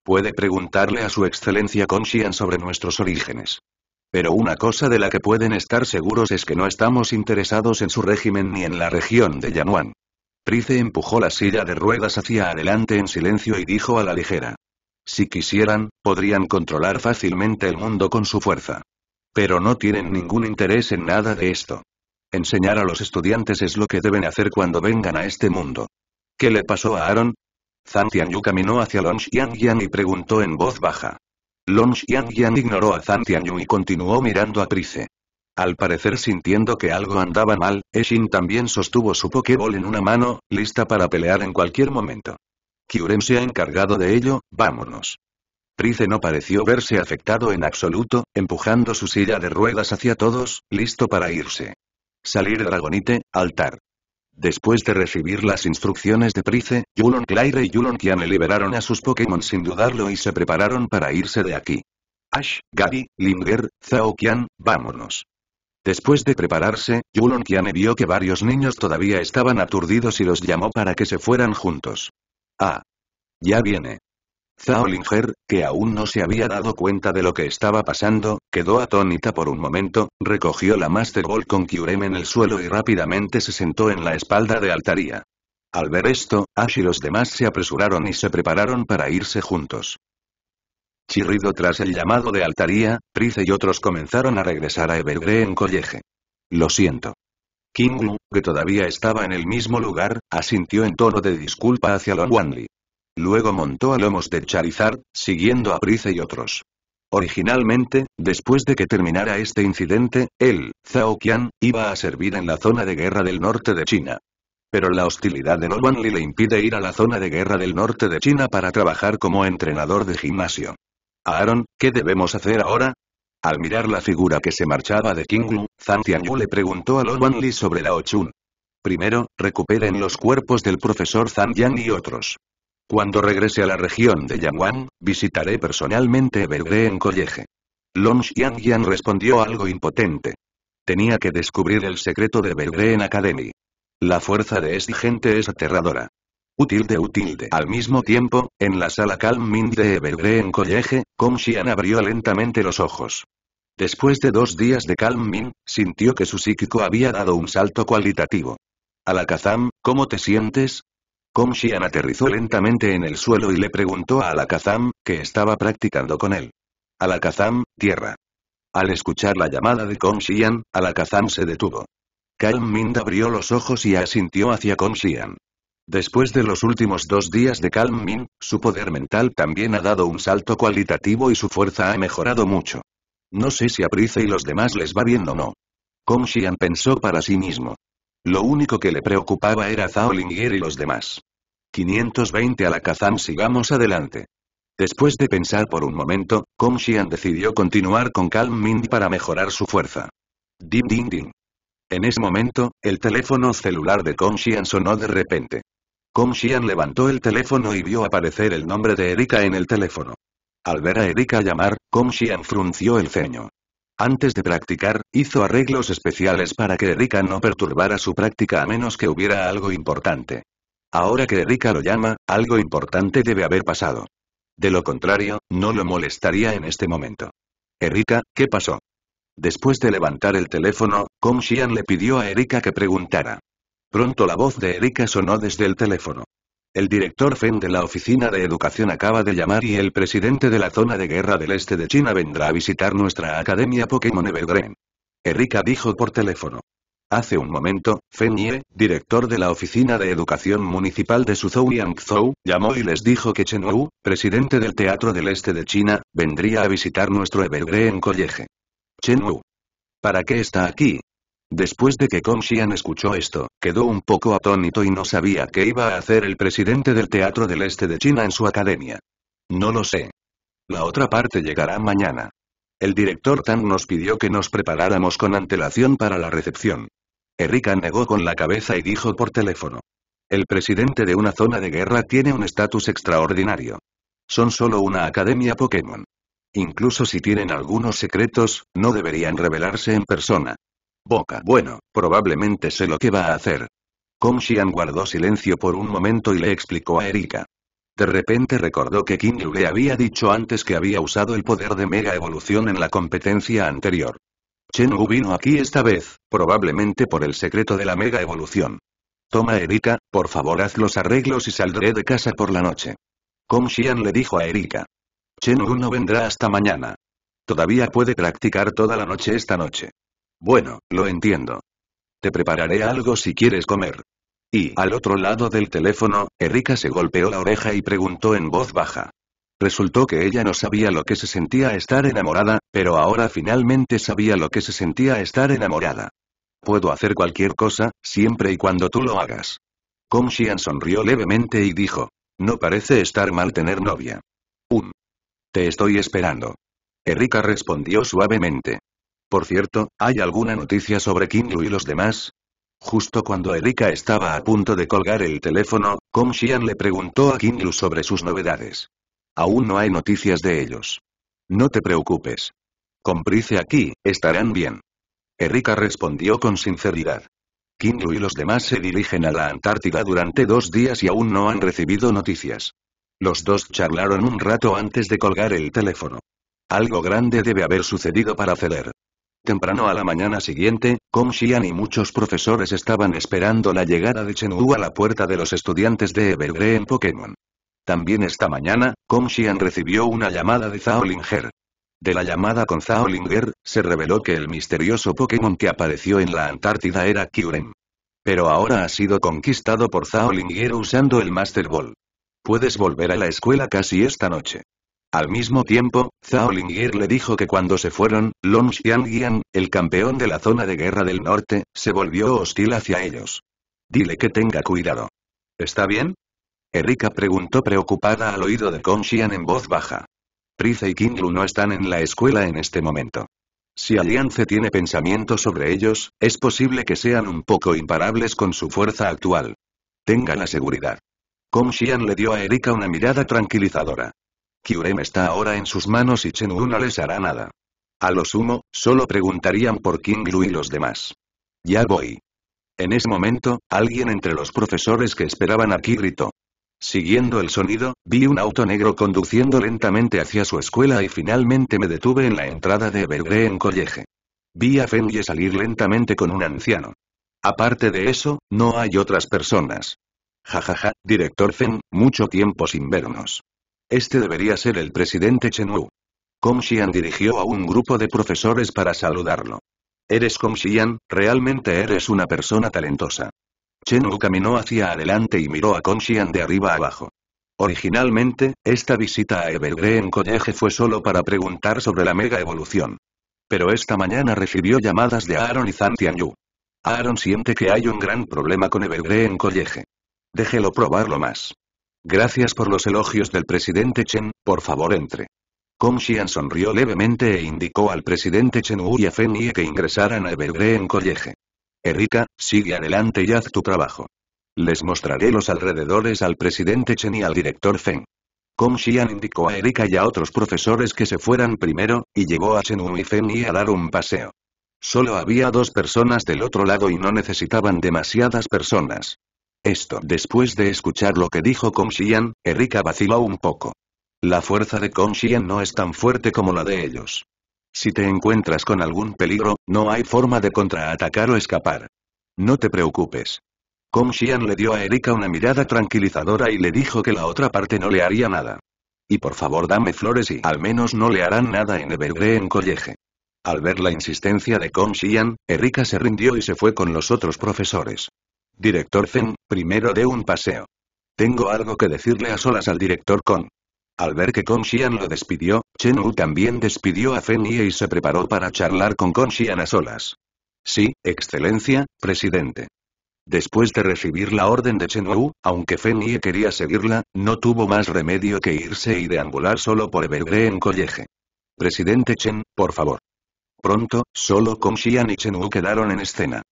Puede preguntarle a su excelencia Konxian sobre nuestros orígenes. Pero una cosa de la que pueden estar seguros es que no estamos interesados en su régimen ni en la región de Yanuan. Price empujó la silla de ruedas hacia adelante en silencio y dijo a la ligera. Si quisieran, podrían controlar fácilmente el mundo con su fuerza. Pero no tienen ningún interés en nada de esto. Enseñar a los estudiantes es lo que deben hacer cuando vengan a este mundo. ¿Qué le pasó a Aaron? Zhang Tianyu caminó hacia Long Yan y preguntó en voz baja. Long Yan ignoró a Zhang Tianyu y continuó mirando a Price. Al parecer sintiendo que algo andaba mal, Eshin también sostuvo su Pokéball en una mano, lista para pelear en cualquier momento. Kyurem se ha encargado de ello, vámonos. price no pareció verse afectado en absoluto, empujando su silla de ruedas hacia todos, listo para irse. Salir Dragonite, altar. Después de recibir las instrucciones de Price, Yulon Claire y Yulon Kiane liberaron a sus Pokémon sin dudarlo y se prepararon para irse de aquí. Ash, Gabi, Linger, Zhao Kian, vámonos. Después de prepararse, Yulon Kiane vio que varios niños todavía estaban aturdidos y los llamó para que se fueran juntos. Ah. Ya viene. Zaolinger, que aún no se había dado cuenta de lo que estaba pasando, quedó atónita por un momento, recogió la Master Ball con Kyurem en el suelo y rápidamente se sentó en la espalda de Altaria. Al ver esto, Ash y los demás se apresuraron y se prepararon para irse juntos. Chirrido tras el llamado de Altaria, Price y otros comenzaron a regresar a Evergreen College. Lo siento. King que todavía estaba en el mismo lugar, asintió en tono de disculpa hacia Long Wanli. Luego montó a lomos de Charizard, siguiendo a Price y otros. Originalmente, después de que terminara este incidente, él, Zhao Qian, iba a servir en la zona de guerra del norte de China. Pero la hostilidad de Wanli le impide ir a la zona de guerra del norte de China para trabajar como entrenador de gimnasio. Aaron, ¿qué debemos hacer ahora? Al mirar la figura que se marchaba de Kinglu, Zhang Tianyu le preguntó a Long Wanli sobre la Ochun. Primero, recuperen los cuerpos del profesor Zhang Yang y otros. Cuando regrese a la región de Yangwan, visitaré personalmente Belgré en College. Long Xiangyan respondió algo impotente. Tenía que descubrir el secreto de en Academy. La fuerza de esta gente es aterradora. Utilde útilde. Al mismo tiempo, en la sala Calm de Evergreen College, Xian abrió lentamente los ojos. Después de dos días de calmín sintió que su psíquico había dado un salto cualitativo. Alakazam, ¿cómo te sientes? Xian aterrizó lentamente en el suelo y le preguntó a Alakazam, que estaba practicando con él. Alakazam, tierra. Al escuchar la llamada de Xian, Alakazam se detuvo. Calm abrió los ojos y asintió hacia Xian. Después de los últimos dos días de Calm Min, su poder mental también ha dado un salto cualitativo y su fuerza ha mejorado mucho. No sé si a y los demás les va bien o no. Kong Xian pensó para sí mismo. Lo único que le preocupaba era Zhao Lingyer y los demás. 520 a la Kazan sigamos adelante. Después de pensar por un momento, Kong Xian decidió continuar con Calm Min para mejorar su fuerza. Ding ding ding. En ese momento, el teléfono celular de Kong Xian sonó de repente. Kong Xian levantó el teléfono y vio aparecer el nombre de Erika en el teléfono. Al ver a Erika llamar, Kong Xian frunció el ceño. Antes de practicar, hizo arreglos especiales para que Erika no perturbara su práctica a menos que hubiera algo importante. Ahora que Erika lo llama, algo importante debe haber pasado. De lo contrario, no lo molestaría en este momento. Erika, ¿qué pasó? Después de levantar el teléfono, Kong Xian le pidió a Erika que preguntara. Pronto la voz de Erika sonó desde el teléfono. El director FEN de la Oficina de Educación acaba de llamar y el presidente de la zona de guerra del este de China vendrá a visitar nuestra academia Pokémon Evergreen. Erika dijo por teléfono. Hace un momento, Fen Ye, director de la Oficina de Educación Municipal de Suzhou Yangzhou, llamó y les dijo que Chen Wu, presidente del Teatro del Este de China, vendría a visitar nuestro Evergreen College. Chen Wu. ¿Para qué está aquí? Después de que Kong Xian escuchó esto, quedó un poco atónito y no sabía qué iba a hacer el presidente del Teatro del Este de China en su academia. No lo sé. La otra parte llegará mañana. El director Tan nos pidió que nos preparáramos con antelación para la recepción. Erika negó con la cabeza y dijo por teléfono. El presidente de una zona de guerra tiene un estatus extraordinario. Son solo una academia Pokémon. Incluso si tienen algunos secretos, no deberían revelarse en persona. Boca. Bueno, probablemente sé lo que va a hacer. Kong Xian guardó silencio por un momento y le explicó a Erika. De repente recordó que King le había dicho antes que había usado el poder de Mega Evolución en la competencia anterior. Chen Wu vino aquí esta vez, probablemente por el secreto de la Mega Evolución. Toma Erika, por favor haz los arreglos y saldré de casa por la noche. Kong Xian le dijo a Erika. Chen Wu no vendrá hasta mañana. Todavía puede practicar toda la noche esta noche. Bueno, lo entiendo. Te prepararé algo si quieres comer. Y al otro lado del teléfono, Erika se golpeó la oreja y preguntó en voz baja. Resultó que ella no sabía lo que se sentía estar enamorada, pero ahora finalmente sabía lo que se sentía estar enamorada. Puedo hacer cualquier cosa, siempre y cuando tú lo hagas. Shian sonrió levemente y dijo. No parece estar mal tener novia. Un. Te estoy esperando. Erika respondió suavemente. Por cierto, ¿hay alguna noticia sobre Kingu y los demás? Justo cuando Erika estaba a punto de colgar el teléfono, Kong Xian le preguntó a Kingu sobre sus novedades. Aún no hay noticias de ellos. No te preocupes. Comprice aquí, estarán bien. Erika respondió con sinceridad. Kingu y los demás se dirigen a la Antártida durante dos días y aún no han recibido noticias. Los dos charlaron un rato antes de colgar el teléfono. Algo grande debe haber sucedido para ceder. Temprano a la mañana siguiente, Kong Xian y muchos profesores estaban esperando la llegada de Chen a la puerta de los estudiantes de Evergreen Pokémon. También esta mañana, Kong Shian recibió una llamada de Zhao De la llamada con Zaolinger, se reveló que el misterioso Pokémon que apareció en la Antártida era Kyurem. Pero ahora ha sido conquistado por Zaolinger usando el Master Ball. Puedes volver a la escuela casi esta noche. Al mismo tiempo, Zhao le dijo que cuando se fueron, Long Xiangyan, el campeón de la zona de guerra del norte, se volvió hostil hacia ellos. Dile que tenga cuidado. ¿Está bien? Erika preguntó preocupada al oído de Kong Xian en voz baja. Prize y Kinglu no están en la escuela en este momento. Si Aliance tiene pensamientos sobre ellos, es posible que sean un poco imparables con su fuerza actual. Tenga la seguridad. Kong Xian le dio a Erika una mirada tranquilizadora. Kyurem está ahora en sus manos y Chenu no les hará nada. A lo sumo, solo preguntarían por King Lu y los demás. Ya voy. En ese momento, alguien entre los profesores que esperaban aquí gritó. Siguiendo el sonido, vi un auto negro conduciendo lentamente hacia su escuela y finalmente me detuve en la entrada de Evergreen College. Vi a Fenye salir lentamente con un anciano. Aparte de eso, no hay otras personas. Jajaja, ja, ja, director Fen, mucho tiempo sin vernos. Este debería ser el presidente Chen Wu. Kong Xian dirigió a un grupo de profesores para saludarlo. Eres Kong Xian, realmente eres una persona talentosa. Chen Wu caminó hacia adelante y miró a Kong Xian de arriba abajo. Originalmente, esta visita a Evergreen College fue solo para preguntar sobre la mega evolución. Pero esta mañana recibió llamadas de Aaron y Zhang Yu. Aaron siente que hay un gran problema con Evergreen College. Déjelo probarlo más. Gracias por los elogios del presidente Chen, por favor entre. Kong Xian sonrió levemente e indicó al presidente Chen Wu y a Fen Ye que ingresaran a en College. Erika, sigue adelante y haz tu trabajo. Les mostraré los alrededores al presidente Chen y al director Feng. Kong Xian indicó a Erika y a otros profesores que se fueran primero, y llevó a Chen Wu y Fen Ye a dar un paseo. Solo había dos personas del otro lado y no necesitaban demasiadas personas. Esto después de escuchar lo que dijo Xian, Erika vaciló un poco. La fuerza de Xian no es tan fuerte como la de ellos. Si te encuentras con algún peligro, no hay forma de contraatacar o escapar. No te preocupes. Xian le dio a Erika una mirada tranquilizadora y le dijo que la otra parte no le haría nada. Y por favor dame flores y al menos no le harán nada en Evergreen College. Al ver la insistencia de Xian, Erika se rindió y se fue con los otros profesores. Director Fen, primero de un paseo. Tengo algo que decirle a solas al director Kong. Al ver que Kong Xian lo despidió, Chen Wu también despidió a Fen Ye y se preparó para charlar con Kong Xian a solas. Sí, excelencia, presidente. Después de recibir la orden de Chen Wu, aunque Fen Ye quería seguirla, no tuvo más remedio que irse y deambular solo por Evergreen en College. Presidente Chen, por favor. Pronto, solo Kong Xian y Chen Wu quedaron en escena.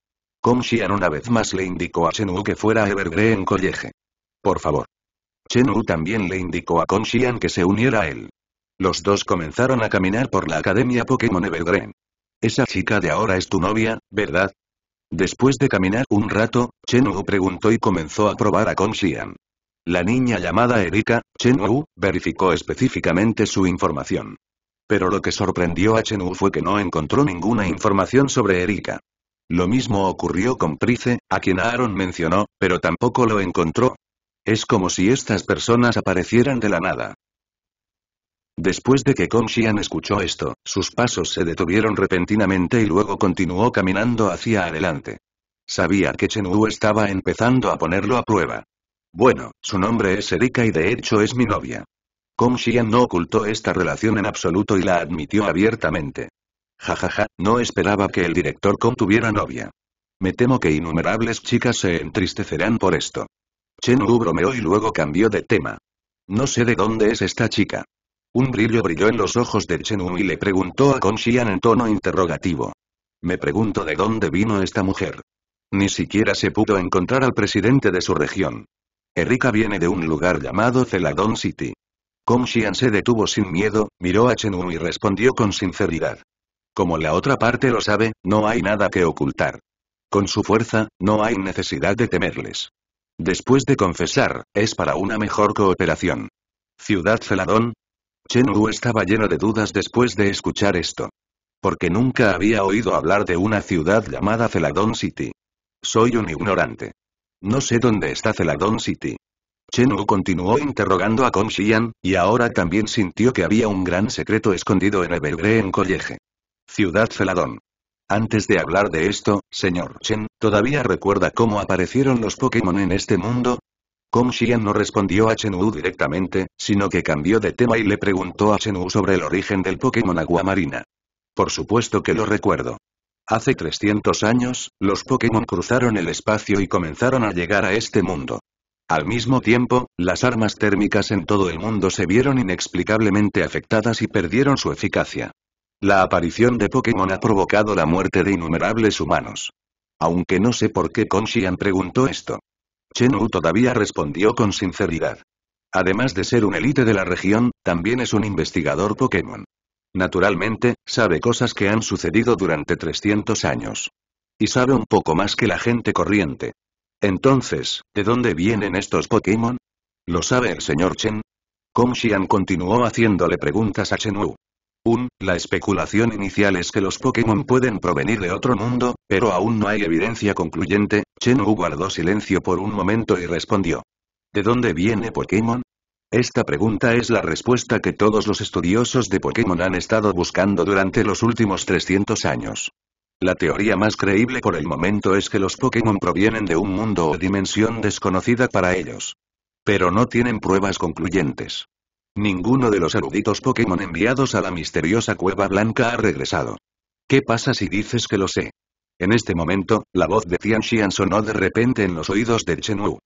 Xian una vez más le indicó a Chen que fuera a Evergreen College. Por favor. Chen también le indicó a Xian que se uniera a él. Los dos comenzaron a caminar por la Academia Pokémon Evergreen. Esa chica de ahora es tu novia, ¿verdad? Después de caminar un rato, Chen preguntó y comenzó a probar a Xian. La niña llamada Erika, Chen verificó específicamente su información. Pero lo que sorprendió a Chen fue que no encontró ninguna información sobre Erika. Lo mismo ocurrió con Price, a quien Aaron mencionó, pero tampoco lo encontró. Es como si estas personas aparecieran de la nada. Después de que Shian escuchó esto, sus pasos se detuvieron repentinamente y luego continuó caminando hacia adelante. Sabía que Chen Wu estaba empezando a ponerlo a prueba. Bueno, su nombre es Erika y de hecho es mi novia. Shian no ocultó esta relación en absoluto y la admitió abiertamente. Jajaja, no esperaba que el director Kong tuviera novia. Me temo que innumerables chicas se entristecerán por esto. Chen Wu bromeó y luego cambió de tema. No sé de dónde es esta chica. Un brillo brilló en los ojos de Chen Wu y le preguntó a Kong Xian en tono interrogativo. Me pregunto de dónde vino esta mujer. Ni siquiera se pudo encontrar al presidente de su región. Erika viene de un lugar llamado Celadon City. Kong Xian se detuvo sin miedo, miró a Chen Wu y respondió con sinceridad. Como la otra parte lo sabe, no hay nada que ocultar. Con su fuerza, no hay necesidad de temerles. Después de confesar, es para una mejor cooperación. Ciudad Celadón. Chen Wu estaba lleno de dudas después de escuchar esto. Porque nunca había oído hablar de una ciudad llamada Celadón City. Soy un ignorante. No sé dónde está Celadón City. Chen Wu continuó interrogando a Kong Xian, y ahora también sintió que había un gran secreto escondido en Evergreen College. Ciudad Celadón. Antes de hablar de esto, señor Chen, ¿todavía recuerda cómo aparecieron los Pokémon en este mundo? Kong Xian no respondió a Chen Wu directamente, sino que cambió de tema y le preguntó a Chen Wu sobre el origen del Pokémon Agua Marina. Por supuesto que lo recuerdo. Hace 300 años, los Pokémon cruzaron el espacio y comenzaron a llegar a este mundo. Al mismo tiempo, las armas térmicas en todo el mundo se vieron inexplicablemente afectadas y perdieron su eficacia. La aparición de Pokémon ha provocado la muerte de innumerables humanos. Aunque no sé por qué Shian preguntó esto. Chen Wu todavía respondió con sinceridad. Además de ser un élite de la región, también es un investigador Pokémon. Naturalmente, sabe cosas que han sucedido durante 300 años. Y sabe un poco más que la gente corriente. Entonces, ¿de dónde vienen estos Pokémon? ¿Lo sabe el señor Chen? Kong continuó haciéndole preguntas a Chen Wu. Un, la especulación inicial es que los Pokémon pueden provenir de otro mundo, pero aún no hay evidencia concluyente, Chen Wu guardó silencio por un momento y respondió. ¿De dónde viene Pokémon? Esta pregunta es la respuesta que todos los estudiosos de Pokémon han estado buscando durante los últimos 300 años. La teoría más creíble por el momento es que los Pokémon provienen de un mundo o dimensión desconocida para ellos. Pero no tienen pruebas concluyentes. Ninguno de los eruditos Pokémon enviados a la misteriosa cueva blanca ha regresado. ¿Qué pasa si dices que lo sé? En este momento, la voz de Tian Xian sonó de repente en los oídos de Chen Wu.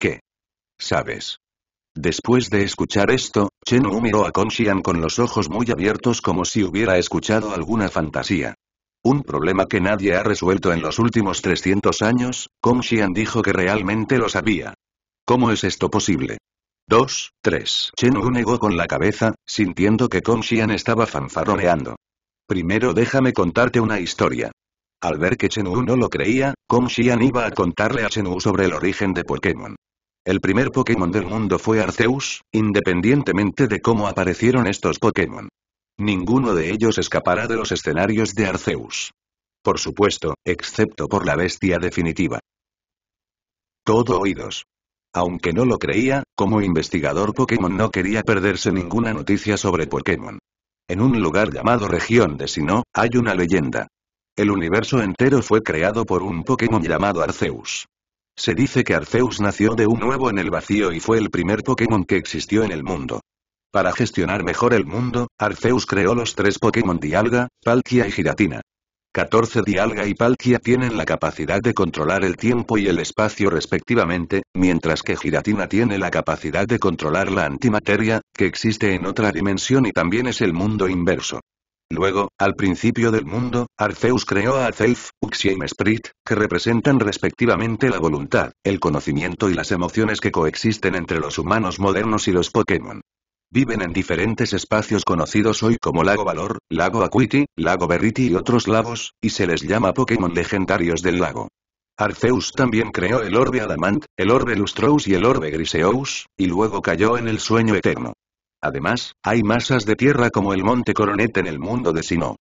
¿Qué? ¿Sabes? Después de escuchar esto, Chen Wu miró a Kong Xian con los ojos muy abiertos como si hubiera escuchado alguna fantasía. Un problema que nadie ha resuelto en los últimos 300 años, Kong Xian dijo que realmente lo sabía. ¿Cómo es esto posible? 2, 3. Chen negó con la cabeza, sintiendo que Kong estaba fanfarroneando. Primero déjame contarte una historia. Al ver que Chen no lo creía, Kong iba a contarle a Chen sobre el origen de Pokémon. El primer Pokémon del mundo fue Arceus, independientemente de cómo aparecieron estos Pokémon. Ninguno de ellos escapará de los escenarios de Arceus. Por supuesto, excepto por la bestia definitiva. Todo oídos. Aunque no lo creía, como investigador Pokémon no quería perderse ninguna noticia sobre Pokémon. En un lugar llamado Región de Sinnoh, hay una leyenda. El universo entero fue creado por un Pokémon llamado Arceus. Se dice que Arceus nació de un nuevo en el vacío y fue el primer Pokémon que existió en el mundo. Para gestionar mejor el mundo, Arceus creó los tres Pokémon Dialga, Palkia y Giratina. 14 Dialga y Palkia tienen la capacidad de controlar el tiempo y el espacio respectivamente, mientras que Giratina tiene la capacidad de controlar la antimateria, que existe en otra dimensión y también es el mundo inverso. Luego, al principio del mundo, Arceus creó a Zelf, Uxie y Mesprit, que representan respectivamente la voluntad, el conocimiento y las emociones que coexisten entre los humanos modernos y los Pokémon. Viven en diferentes espacios conocidos hoy como Lago Valor, Lago Acuity, Lago Berriti y otros lagos, y se les llama Pokémon legendarios del lago. Arceus también creó el Orbe Adamant, el Orbe Lustrous y el Orbe Griseous, y luego cayó en el Sueño Eterno. Además, hay masas de tierra como el Monte Coronet en el mundo de Sinnoh.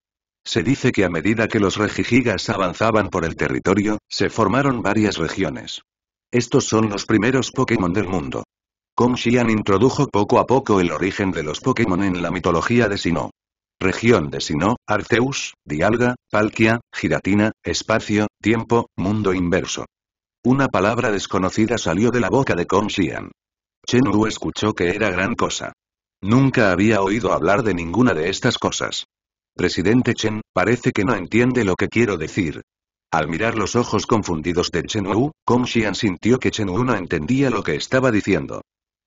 Se dice que a medida que los regigigas avanzaban por el territorio, se formaron varias regiones. Estos son los primeros Pokémon del mundo. Kong Xian introdujo poco a poco el origen de los Pokémon en la mitología de Sinnoh. Región de Sinnoh, Arceus, Dialga, Palkia, Giratina, Espacio, Tiempo, Mundo Inverso. Una palabra desconocida salió de la boca de Kong Xian. Chen Wu escuchó que era gran cosa. Nunca había oído hablar de ninguna de estas cosas. Presidente Chen, parece que no entiende lo que quiero decir. Al mirar los ojos confundidos de Chen Wu, Kong Xian sintió que Chen Wu no entendía lo que estaba diciendo.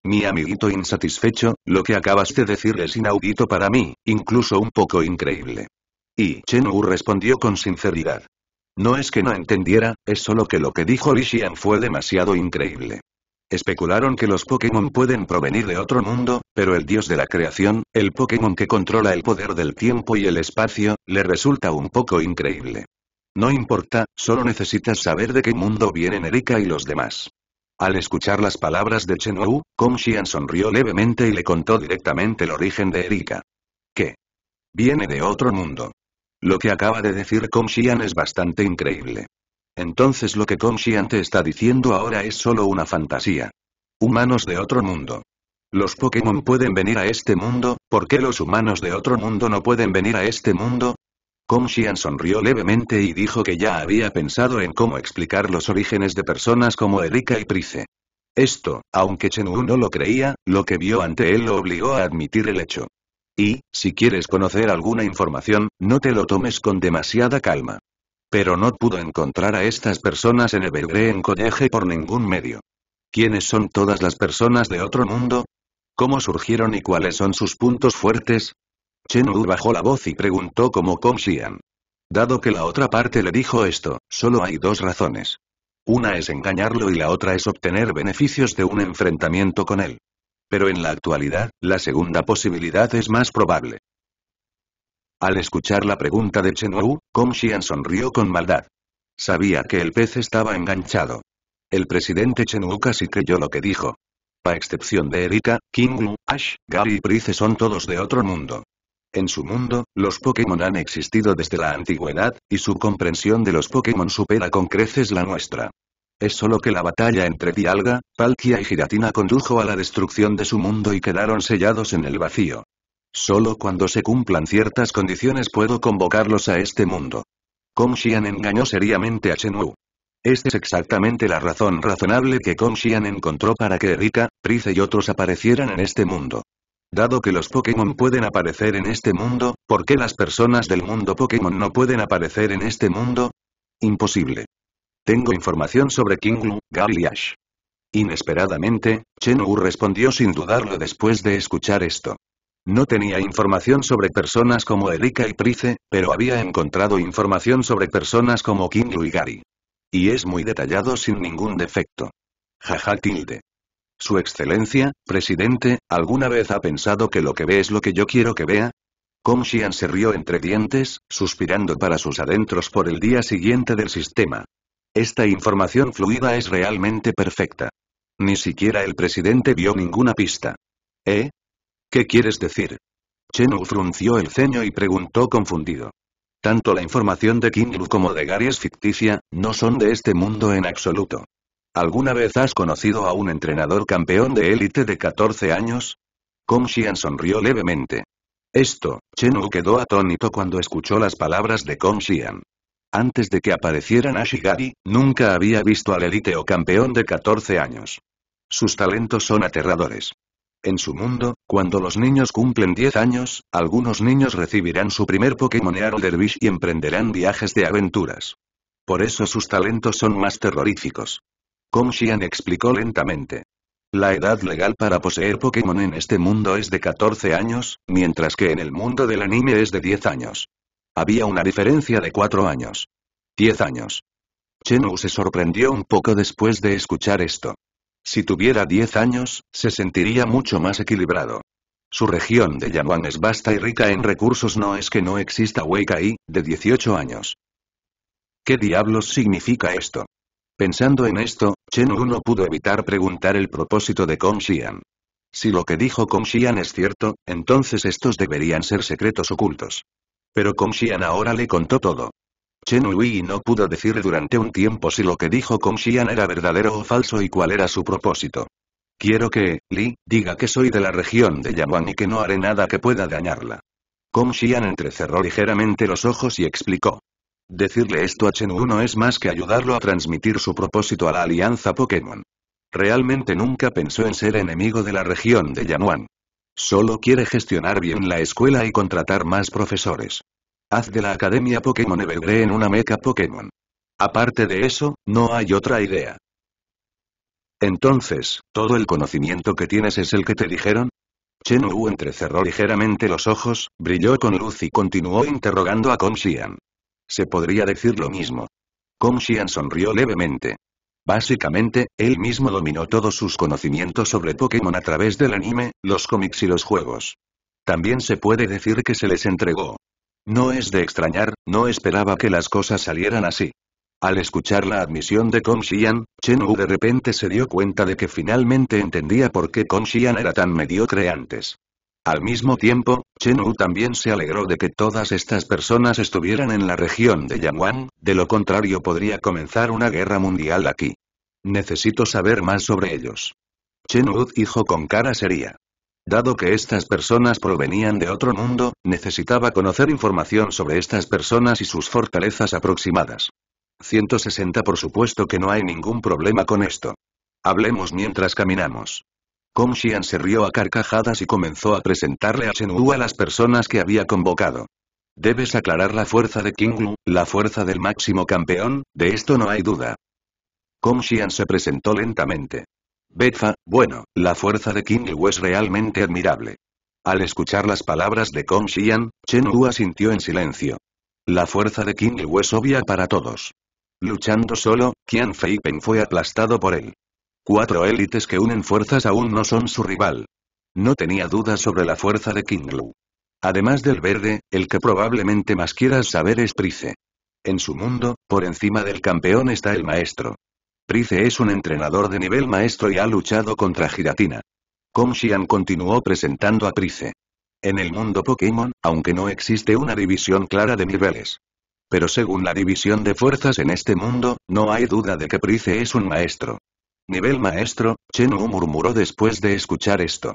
Mi amiguito insatisfecho, lo que acabas de decir es inaudito para mí, incluso un poco increíble. Y Chen Wu respondió con sinceridad. No es que no entendiera, es solo que lo que dijo Lishian fue demasiado increíble. Especularon que los Pokémon pueden provenir de otro mundo, pero el dios de la creación, el Pokémon que controla el poder del tiempo y el espacio, le resulta un poco increíble. No importa, solo necesitas saber de qué mundo vienen Erika y los demás. Al escuchar las palabras de Chen Wu, Kong Xian sonrió levemente y le contó directamente el origen de Erika. ¿Qué? Viene de otro mundo. Lo que acaba de decir Kong Xian es bastante increíble. Entonces lo que Kong Xian te está diciendo ahora es solo una fantasía. Humanos de otro mundo. Los Pokémon pueden venir a este mundo, ¿por qué los humanos de otro mundo no pueden venir a este mundo? Xian sonrió levemente y dijo que ya había pensado en cómo explicar los orígenes de personas como Erika y Price. Esto, aunque Chen Wu no lo creía, lo que vio ante él lo obligó a admitir el hecho. Y, si quieres conocer alguna información, no te lo tomes con demasiada calma. Pero no pudo encontrar a estas personas en Evergreen College por ningún medio. ¿Quiénes son todas las personas de otro mundo? ¿Cómo surgieron y cuáles son sus puntos fuertes? Chen Wu bajó la voz y preguntó como Kong Xian. Dado que la otra parte le dijo esto, solo hay dos razones. Una es engañarlo y la otra es obtener beneficios de un enfrentamiento con él. Pero en la actualidad, la segunda posibilidad es más probable. Al escuchar la pregunta de Chen Wu, Kong Xian sonrió con maldad. Sabía que el pez estaba enganchado. El presidente Chen Wu casi creyó lo que dijo. A excepción de Erika, King Ash, Gary y Price son todos de otro mundo. En su mundo, los Pokémon han existido desde la antigüedad, y su comprensión de los Pokémon supera con creces la nuestra. Es solo que la batalla entre Dialga, Palkia y Giratina condujo a la destrucción de su mundo y quedaron sellados en el vacío. Solo cuando se cumplan ciertas condiciones puedo convocarlos a este mundo. Shian engañó seriamente a Wu. Esta es exactamente la razón razonable que Shian encontró para que Erika, Price y otros aparecieran en este mundo. Dado que los Pokémon pueden aparecer en este mundo, ¿por qué las personas del mundo Pokémon no pueden aparecer en este mundo? Imposible. Tengo información sobre Kinglu, Gary y Ash. Inesperadamente, Chen Wu respondió sin dudarlo después de escuchar esto. No tenía información sobre personas como Erika y Price, pero había encontrado información sobre personas como Kinglu y Gary. Y es muy detallado sin ningún defecto. Jaja tilde. Su Excelencia, Presidente, ¿alguna vez ha pensado que lo que ve es lo que yo quiero que vea? Xian se rió entre dientes, suspirando para sus adentros por el día siguiente del sistema. Esta información fluida es realmente perfecta. Ni siquiera el presidente vio ninguna pista. ¿Eh? ¿Qué quieres decir? Chenu frunció el ceño y preguntó confundido. Tanto la información de King como de Gary es ficticia, no son de este mundo en absoluto. ¿Alguna vez has conocido a un entrenador campeón de élite de 14 años? Kong Xian sonrió levemente. Esto, Chen Wu quedó atónito cuando escuchó las palabras de Kong Xian. Antes de que aparecieran Ashigari, nunca había visto al élite o campeón de 14 años. Sus talentos son aterradores. En su mundo, cuando los niños cumplen 10 años, algunos niños recibirán su primer Pokémon del Dervish y emprenderán viajes de aventuras. Por eso sus talentos son más terroríficos. Kong Xian explicó lentamente. La edad legal para poseer Pokémon en este mundo es de 14 años, mientras que en el mundo del anime es de 10 años. Había una diferencia de 4 años. 10 años. Chenu se sorprendió un poco después de escuchar esto. Si tuviera 10 años, se sentiría mucho más equilibrado. Su región de Yanwan es vasta y rica en recursos no es que no exista Weikai, de 18 años. ¿Qué diablos significa esto? Pensando en esto, Chen Wu no pudo evitar preguntar el propósito de Kong Xian. Si lo que dijo Kong Xian es cierto, entonces estos deberían ser secretos ocultos. Pero Kong Xian ahora le contó todo. Chen yu no pudo decir durante un tiempo si lo que dijo Kong Xian era verdadero o falso y cuál era su propósito. Quiero que, Li, diga que soy de la región de Yaguan y que no haré nada que pueda dañarla. Kong Xian entrecerró ligeramente los ojos y explicó. Decirle esto a Chenu no es más que ayudarlo a transmitir su propósito a la Alianza Pokémon. Realmente nunca pensó en ser enemigo de la región de Yanuan. Solo quiere gestionar bien la escuela y contratar más profesores. Haz de la Academia Pokémon Evergreen una meca Pokémon. Aparte de eso, no hay otra idea. Entonces, ¿todo el conocimiento que tienes es el que te dijeron? Chen Wu entrecerró ligeramente los ojos, brilló con luz y continuó interrogando a Kong Xian. Se podría decir lo mismo. Kong Xian sonrió levemente. Básicamente, él mismo dominó todos sus conocimientos sobre Pokémon a través del anime, los cómics y los juegos. También se puede decir que se les entregó. No es de extrañar, no esperaba que las cosas salieran así. Al escuchar la admisión de Kong Xian, Chen Wu de repente se dio cuenta de que finalmente entendía por qué Kong Xian era tan mediocre antes. Al mismo tiempo, Chen Wu también se alegró de que todas estas personas estuvieran en la región de Yanguan, de lo contrario podría comenzar una guerra mundial aquí. Necesito saber más sobre ellos. Chen Wu dijo con cara seria. Dado que estas personas provenían de otro mundo, necesitaba conocer información sobre estas personas y sus fortalezas aproximadas. 160 Por supuesto que no hay ningún problema con esto. Hablemos mientras caminamos. Kong Xian se rió a carcajadas y comenzó a presentarle a Chen Wu a las personas que había convocado. Debes aclarar la fuerza de King Wu, la fuerza del máximo campeón, de esto no hay duda. Kong Xian se presentó lentamente. Betfa, bueno, la fuerza de King Wu es realmente admirable. Al escuchar las palabras de Kong Xian, Chen Wu asintió en silencio. La fuerza de King Wu es obvia para todos. Luchando solo, Qian Peng fue aplastado por él. Cuatro élites que unen fuerzas aún no son su rival. No tenía dudas sobre la fuerza de Kinglu. Además del verde, el que probablemente más quieras saber es Price. En su mundo, por encima del campeón está el maestro. Price es un entrenador de nivel maestro y ha luchado contra Giratina. Comshian continuó presentando a Price. En el mundo Pokémon, aunque no existe una división clara de niveles. Pero según la división de fuerzas en este mundo, no hay duda de que Price es un maestro. Nivel maestro, Wu murmuró después de escuchar esto.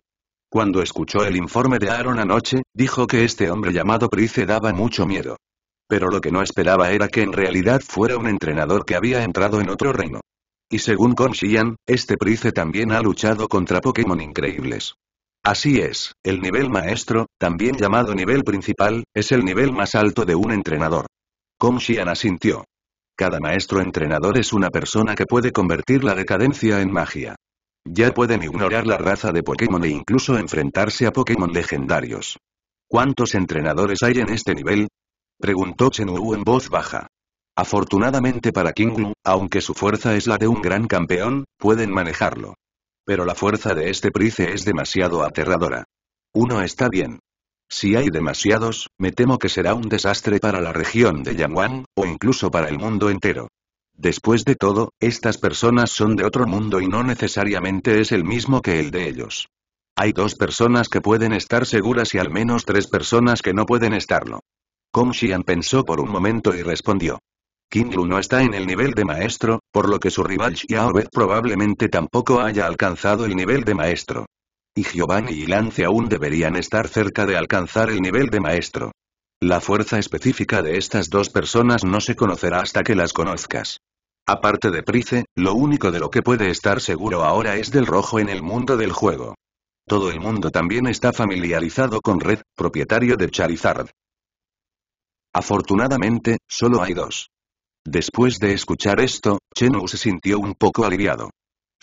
Cuando escuchó el informe de Aaron anoche, dijo que este hombre llamado Price daba mucho miedo. Pero lo que no esperaba era que en realidad fuera un entrenador que había entrado en otro reino. Y según Xian, este Price también ha luchado contra Pokémon increíbles. Así es, el nivel maestro, también llamado nivel principal, es el nivel más alto de un entrenador. Xian asintió. Cada maestro entrenador es una persona que puede convertir la decadencia en magia. Ya pueden ignorar la raza de Pokémon e incluso enfrentarse a Pokémon legendarios. ¿Cuántos entrenadores hay en este nivel? Preguntó Chen en voz baja. Afortunadamente para King aunque su fuerza es la de un gran campeón, pueden manejarlo. Pero la fuerza de este price es demasiado aterradora. Uno está bien, si hay demasiados, me temo que será un desastre para la región de Yanguan o incluso para el mundo entero. Después de todo, estas personas son de otro mundo y no necesariamente es el mismo que el de ellos. Hay dos personas que pueden estar seguras y al menos tres personas que no pueden estarlo. Kong Xian pensó por un momento y respondió. King Lu no está en el nivel de maestro, por lo que su rival Xiaobet probablemente tampoco haya alcanzado el nivel de maestro y Giovanni y Lance aún deberían estar cerca de alcanzar el nivel de maestro. La fuerza específica de estas dos personas no se conocerá hasta que las conozcas. Aparte de Price, lo único de lo que puede estar seguro ahora es del rojo en el mundo del juego. Todo el mundo también está familiarizado con Red, propietario de Charizard. Afortunadamente, solo hay dos. Después de escuchar esto, Chenu se sintió un poco aliviado.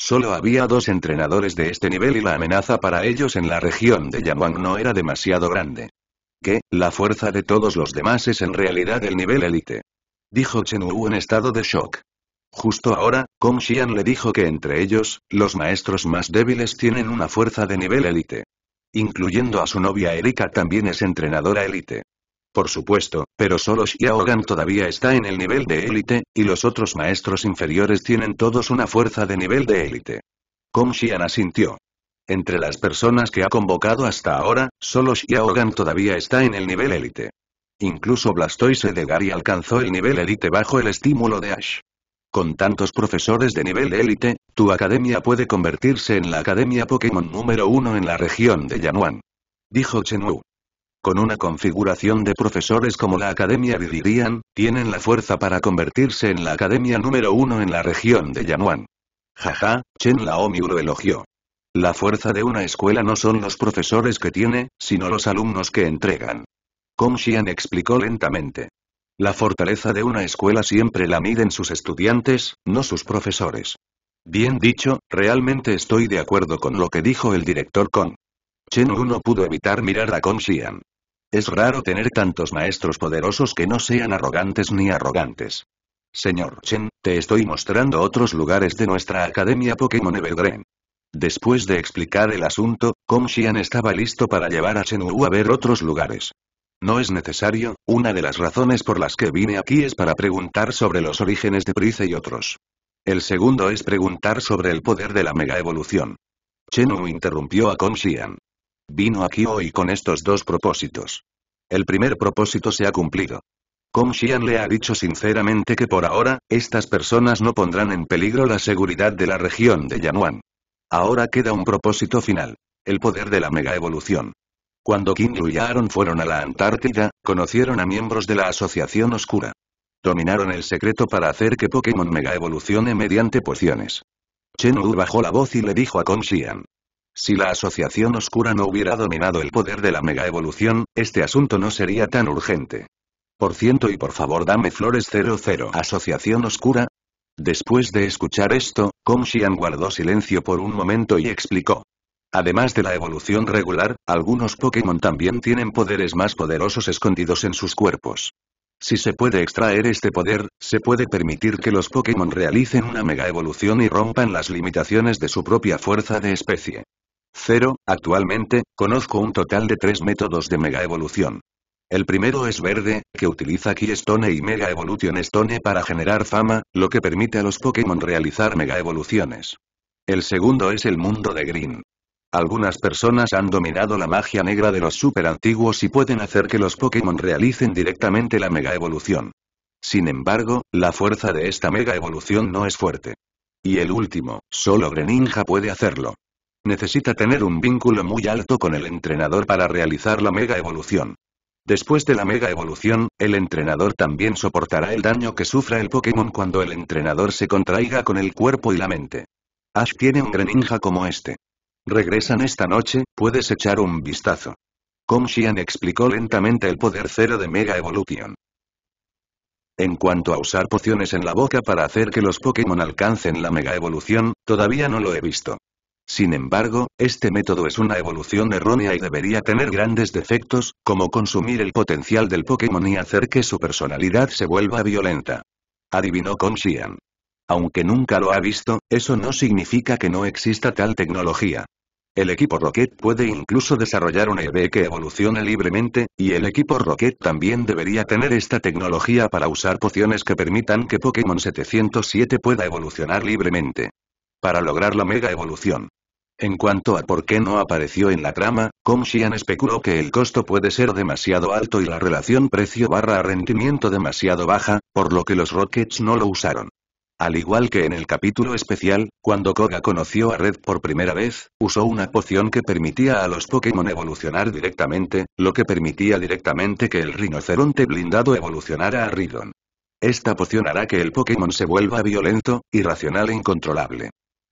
Solo había dos entrenadores de este nivel y la amenaza para ellos en la región de Yanwang no era demasiado grande. Que, la fuerza de todos los demás es en realidad el nivel élite. Dijo Chen Wu en estado de shock. Justo ahora, Kong Xian le dijo que entre ellos, los maestros más débiles tienen una fuerza de nivel élite. Incluyendo a su novia Erika también es entrenadora élite por supuesto, pero solo Xiaogan todavía está en el nivel de élite, y los otros maestros inferiores tienen todos una fuerza de nivel de élite. Kong Xian asintió. Entre las personas que ha convocado hasta ahora, solo Xiaogan todavía está en el nivel élite. Incluso Blastoise de Gary alcanzó el nivel élite bajo el estímulo de Ash. Con tantos profesores de nivel de élite, tu academia puede convertirse en la academia Pokémon número uno en la región de Yanuan. Dijo Wu. Con una configuración de profesores como la Academia Vivirían, tienen la fuerza para convertirse en la academia número uno en la región de Yanuan. Jaja, Chen Laomi lo elogió. La fuerza de una escuela no son los profesores que tiene, sino los alumnos que entregan. Kong Xian explicó lentamente. La fortaleza de una escuela siempre la miden sus estudiantes, no sus profesores. Bien dicho, realmente estoy de acuerdo con lo que dijo el director Kong. Chen Wu no pudo evitar mirar a Kong Xian. Es raro tener tantos maestros poderosos que no sean arrogantes ni arrogantes. Señor Chen, te estoy mostrando otros lugares de nuestra Academia Pokémon Evergreen. Después de explicar el asunto, Xian estaba listo para llevar a Chen Wu a ver otros lugares. No es necesario, una de las razones por las que vine aquí es para preguntar sobre los orígenes de Price y otros. El segundo es preguntar sobre el poder de la mega evolución. Chen Wu interrumpió a Xian. Vino aquí hoy con estos dos propósitos. El primer propósito se ha cumplido. Kong Xian le ha dicho sinceramente que por ahora, estas personas no pondrán en peligro la seguridad de la región de Yanwan. Ahora queda un propósito final. El poder de la mega evolución. Cuando King y Aaron fueron a la Antártida, conocieron a miembros de la Asociación Oscura. Dominaron el secreto para hacer que Pokémon mega evolucione mediante pociones. Chen bajó la voz y le dijo a Kong Xian. Si la asociación oscura no hubiera dominado el poder de la megaevolución, este asunto no sería tan urgente. Por ciento y por favor dame flores 00 Asociación Oscura. Después de escuchar esto, Xian guardó silencio por un momento y explicó. Además de la evolución regular, algunos Pokémon también tienen poderes más poderosos escondidos en sus cuerpos. Si se puede extraer este poder, se puede permitir que los Pokémon realicen una mega evolución y rompan las limitaciones de su propia fuerza de especie. Cero, actualmente, conozco un total de tres métodos de megaevolución. El primero es verde, que utiliza Keystone y Mega Evolution Stone para generar fama, lo que permite a los Pokémon realizar mega evoluciones. El segundo es el mundo de Green. Algunas personas han dominado la magia negra de los super antiguos y pueden hacer que los Pokémon realicen directamente la mega evolución. Sin embargo, la fuerza de esta mega evolución no es fuerte. Y el último, solo Greninja puede hacerlo necesita tener un vínculo muy alto con el entrenador para realizar la mega evolución. Después de la mega evolución, el entrenador también soportará el daño que sufra el Pokémon cuando el entrenador se contraiga con el cuerpo y la mente. Ash tiene un Greninja como este. Regresan esta noche, puedes echar un vistazo. Shian explicó lentamente el poder cero de Mega Evolution. En cuanto a usar pociones en la boca para hacer que los Pokémon alcancen la mega evolución, todavía no lo he visto. Sin embargo, este método es una evolución errónea y debería tener grandes defectos, como consumir el potencial del Pokémon y hacer que su personalidad se vuelva violenta. Adivinó Conchian. Aunque nunca lo ha visto, eso no significa que no exista tal tecnología. El equipo Rocket puede incluso desarrollar un EV que evolucione libremente, y el equipo Rocket también debería tener esta tecnología para usar pociones que permitan que Pokémon 707 pueda evolucionar libremente. Para lograr la mega evolución, en cuanto a por qué no apareció en la trama, Shian especuló que el costo puede ser demasiado alto y la relación precio barra rendimiento demasiado baja, por lo que los Rockets no lo usaron. Al igual que en el capítulo especial, cuando Koga conoció a Red por primera vez, usó una poción que permitía a los Pokémon evolucionar directamente, lo que permitía directamente que el rinoceronte blindado evolucionara a Ridon. Esta poción hará que el Pokémon se vuelva violento, irracional e incontrolable.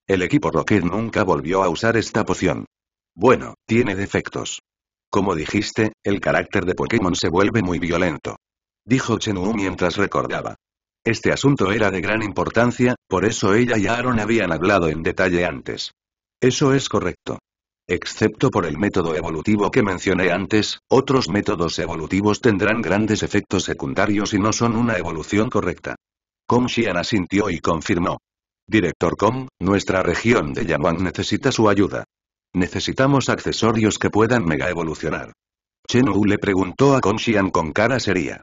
El equipo Rocket nunca volvió a usar esta poción. Bueno, tiene defectos. Como dijiste, el carácter de Pokémon se vuelve muy violento. Dijo Chenwu mientras recordaba. Este asunto era de gran importancia, por eso ella y Aaron habían hablado en detalle antes. Eso es correcto. Excepto por el método evolutivo que mencioné antes, otros métodos evolutivos tendrán grandes efectos secundarios y no son una evolución correcta. Kong Xian asintió y confirmó. Director Com, nuestra región de Yanwang necesita su ayuda. Necesitamos accesorios que puedan mega evolucionar. Chen Wu le preguntó a Xian con cara seria.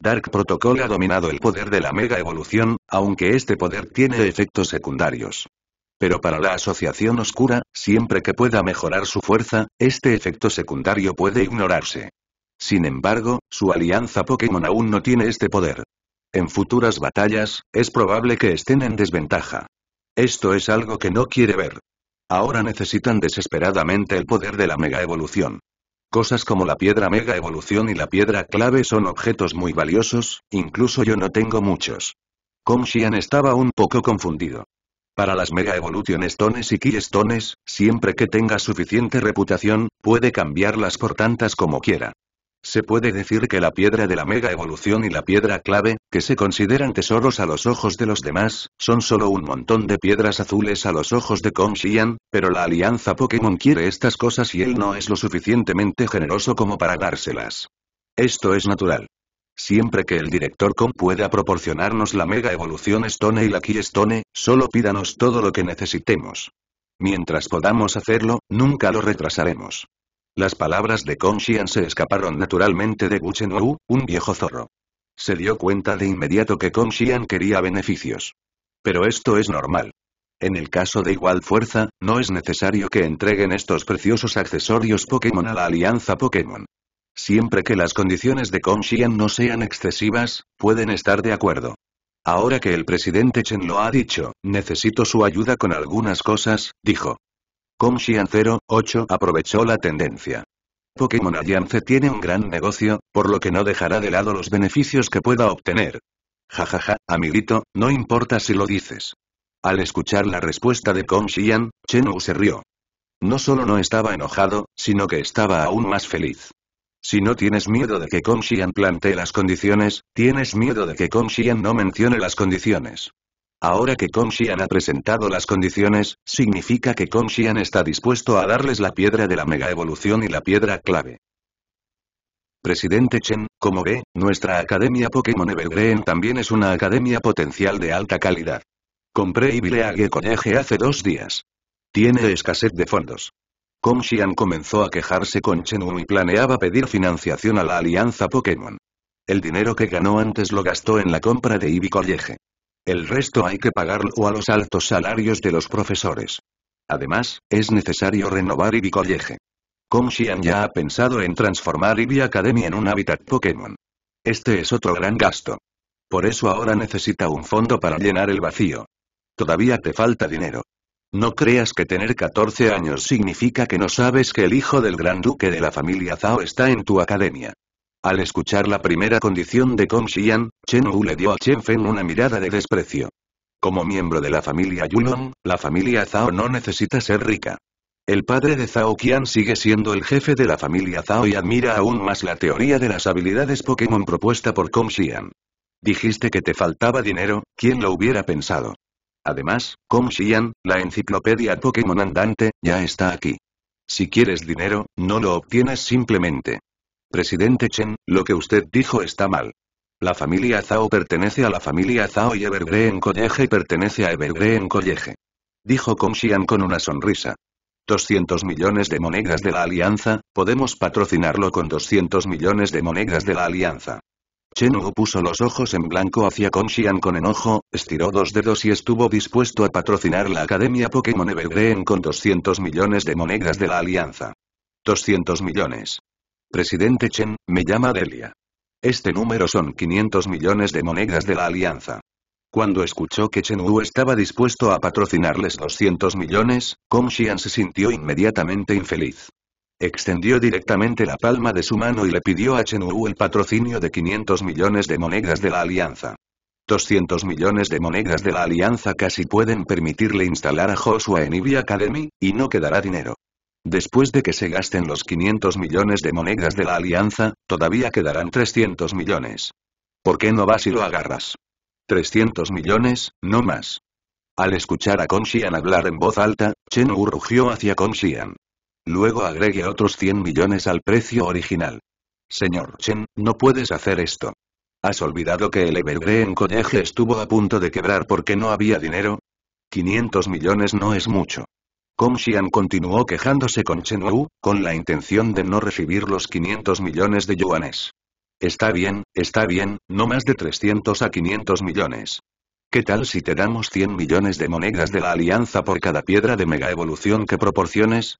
Dark Protocol ha dominado el poder de la mega evolución, aunque este poder tiene efectos secundarios. Pero para la asociación oscura, siempre que pueda mejorar su fuerza, este efecto secundario puede ignorarse. Sin embargo, su alianza Pokémon aún no tiene este poder. En futuras batallas, es probable que estén en desventaja. Esto es algo que no quiere ver. Ahora necesitan desesperadamente el poder de la mega evolución. Cosas como la piedra mega evolución y la piedra clave son objetos muy valiosos, incluso yo no tengo muchos. Xian estaba un poco confundido. Para las Mega Evolution Stones y Keystones, siempre que tenga suficiente reputación, puede cambiarlas por tantas como quiera. Se puede decir que la piedra de la mega evolución y la piedra clave, que se consideran tesoros a los ojos de los demás, son solo un montón de piedras azules a los ojos de Kong Xian, pero la alianza Pokémon quiere estas cosas y él no es lo suficientemente generoso como para dárselas. Esto es natural. Siempre que el director Kong pueda proporcionarnos la mega evolución Stone y la Key Stone, solo pídanos todo lo que necesitemos. Mientras podamos hacerlo, nunca lo retrasaremos. Las palabras de Shian se escaparon naturalmente de Wu, un viejo zorro. Se dio cuenta de inmediato que Shian quería beneficios. Pero esto es normal. En el caso de igual fuerza, no es necesario que entreguen estos preciosos accesorios Pokémon a la Alianza Pokémon. Siempre que las condiciones de Shian no sean excesivas, pueden estar de acuerdo. Ahora que el presidente Chen lo ha dicho, necesito su ayuda con algunas cosas, dijo. Kongshian 08 aprovechó la tendencia. Pokémon Alliance tiene un gran negocio, por lo que no dejará de lado los beneficios que pueda obtener. Jajaja, ja, ja, amiguito, no importa si lo dices. Al escuchar la respuesta de Kong Xian, Chen se rió. No solo no estaba enojado, sino que estaba aún más feliz. Si no tienes miedo de que Kong Xian plantee las condiciones, tienes miedo de que Kong no mencione las condiciones. Ahora que Kongshian ha presentado las condiciones, significa que Kongshian está dispuesto a darles la piedra de la mega evolución y la piedra clave. Presidente Chen, como ve, nuestra academia Pokémon Evergreen también es una academia potencial de alta calidad. Compré y League College hace dos días. Tiene escasez de fondos. Kongshian comenzó a quejarse con Wu y planeaba pedir financiación a la alianza Pokémon. El dinero que ganó antes lo gastó en la compra de Ibi College. El resto hay que pagarlo a los altos salarios de los profesores. Además, es necesario renovar Ivy College. Xian ya ha pensado en transformar Ivy Academia en un hábitat Pokémon. Este es otro gran gasto. Por eso ahora necesita un fondo para llenar el vacío. Todavía te falta dinero. No creas que tener 14 años significa que no sabes que el hijo del gran duque de la familia Zhao está en tu academia. Al escuchar la primera condición de Kong Xian, Chen Wu le dio a Chen Feng una mirada de desprecio. Como miembro de la familia Yulong, la familia Zhao no necesita ser rica. El padre de Zhao Qian sigue siendo el jefe de la familia Zhao y admira aún más la teoría de las habilidades Pokémon propuesta por Kong Xian. Dijiste que te faltaba dinero, ¿quién lo hubiera pensado? Además, Kong Xian, la enciclopedia Pokémon andante, ya está aquí. Si quieres dinero, no lo obtienes simplemente Presidente Chen, lo que usted dijo está mal. La familia Zhao pertenece a la familia Zhao y Evergreen College pertenece a Evergreen College. Dijo Kong Xian con una sonrisa. 200 millones de monedas de la alianza, podemos patrocinarlo con 200 millones de monedas de la alianza. Chen Wu puso los ojos en blanco hacia Kong Xian con enojo, estiró dos dedos y estuvo dispuesto a patrocinar la Academia Pokémon Evergreen con 200 millones de monedas de la alianza. 200 millones. Presidente Chen, me llama Delia. Este número son 500 millones de monedas de la alianza. Cuando escuchó que Chen Wu estaba dispuesto a patrocinarles 200 millones, Kong Xian se sintió inmediatamente infeliz. Extendió directamente la palma de su mano y le pidió a Chen Wu el patrocinio de 500 millones de monedas de la alianza. 200 millones de monedas de la alianza casi pueden permitirle instalar a Joshua en Ivy Academy, y no quedará dinero. Después de que se gasten los 500 millones de monedas de la alianza, todavía quedarán 300 millones. ¿Por qué no vas y lo agarras? 300 millones, no más. Al escuchar a Xian hablar en voz alta, Chen Wu rugió hacia Xian. Luego agregue otros 100 millones al precio original. Señor Chen, no puedes hacer esto. ¿Has olvidado que el Evergreen College estuvo a punto de quebrar porque no había dinero? 500 millones no es mucho. Kong Xian continuó quejándose con Chen Wu, con la intención de no recibir los 500 millones de yuanes. Está bien, está bien, no más de 300 a 500 millones. ¿Qué tal si te damos 100 millones de monedas de la alianza por cada piedra de mega evolución que proporciones?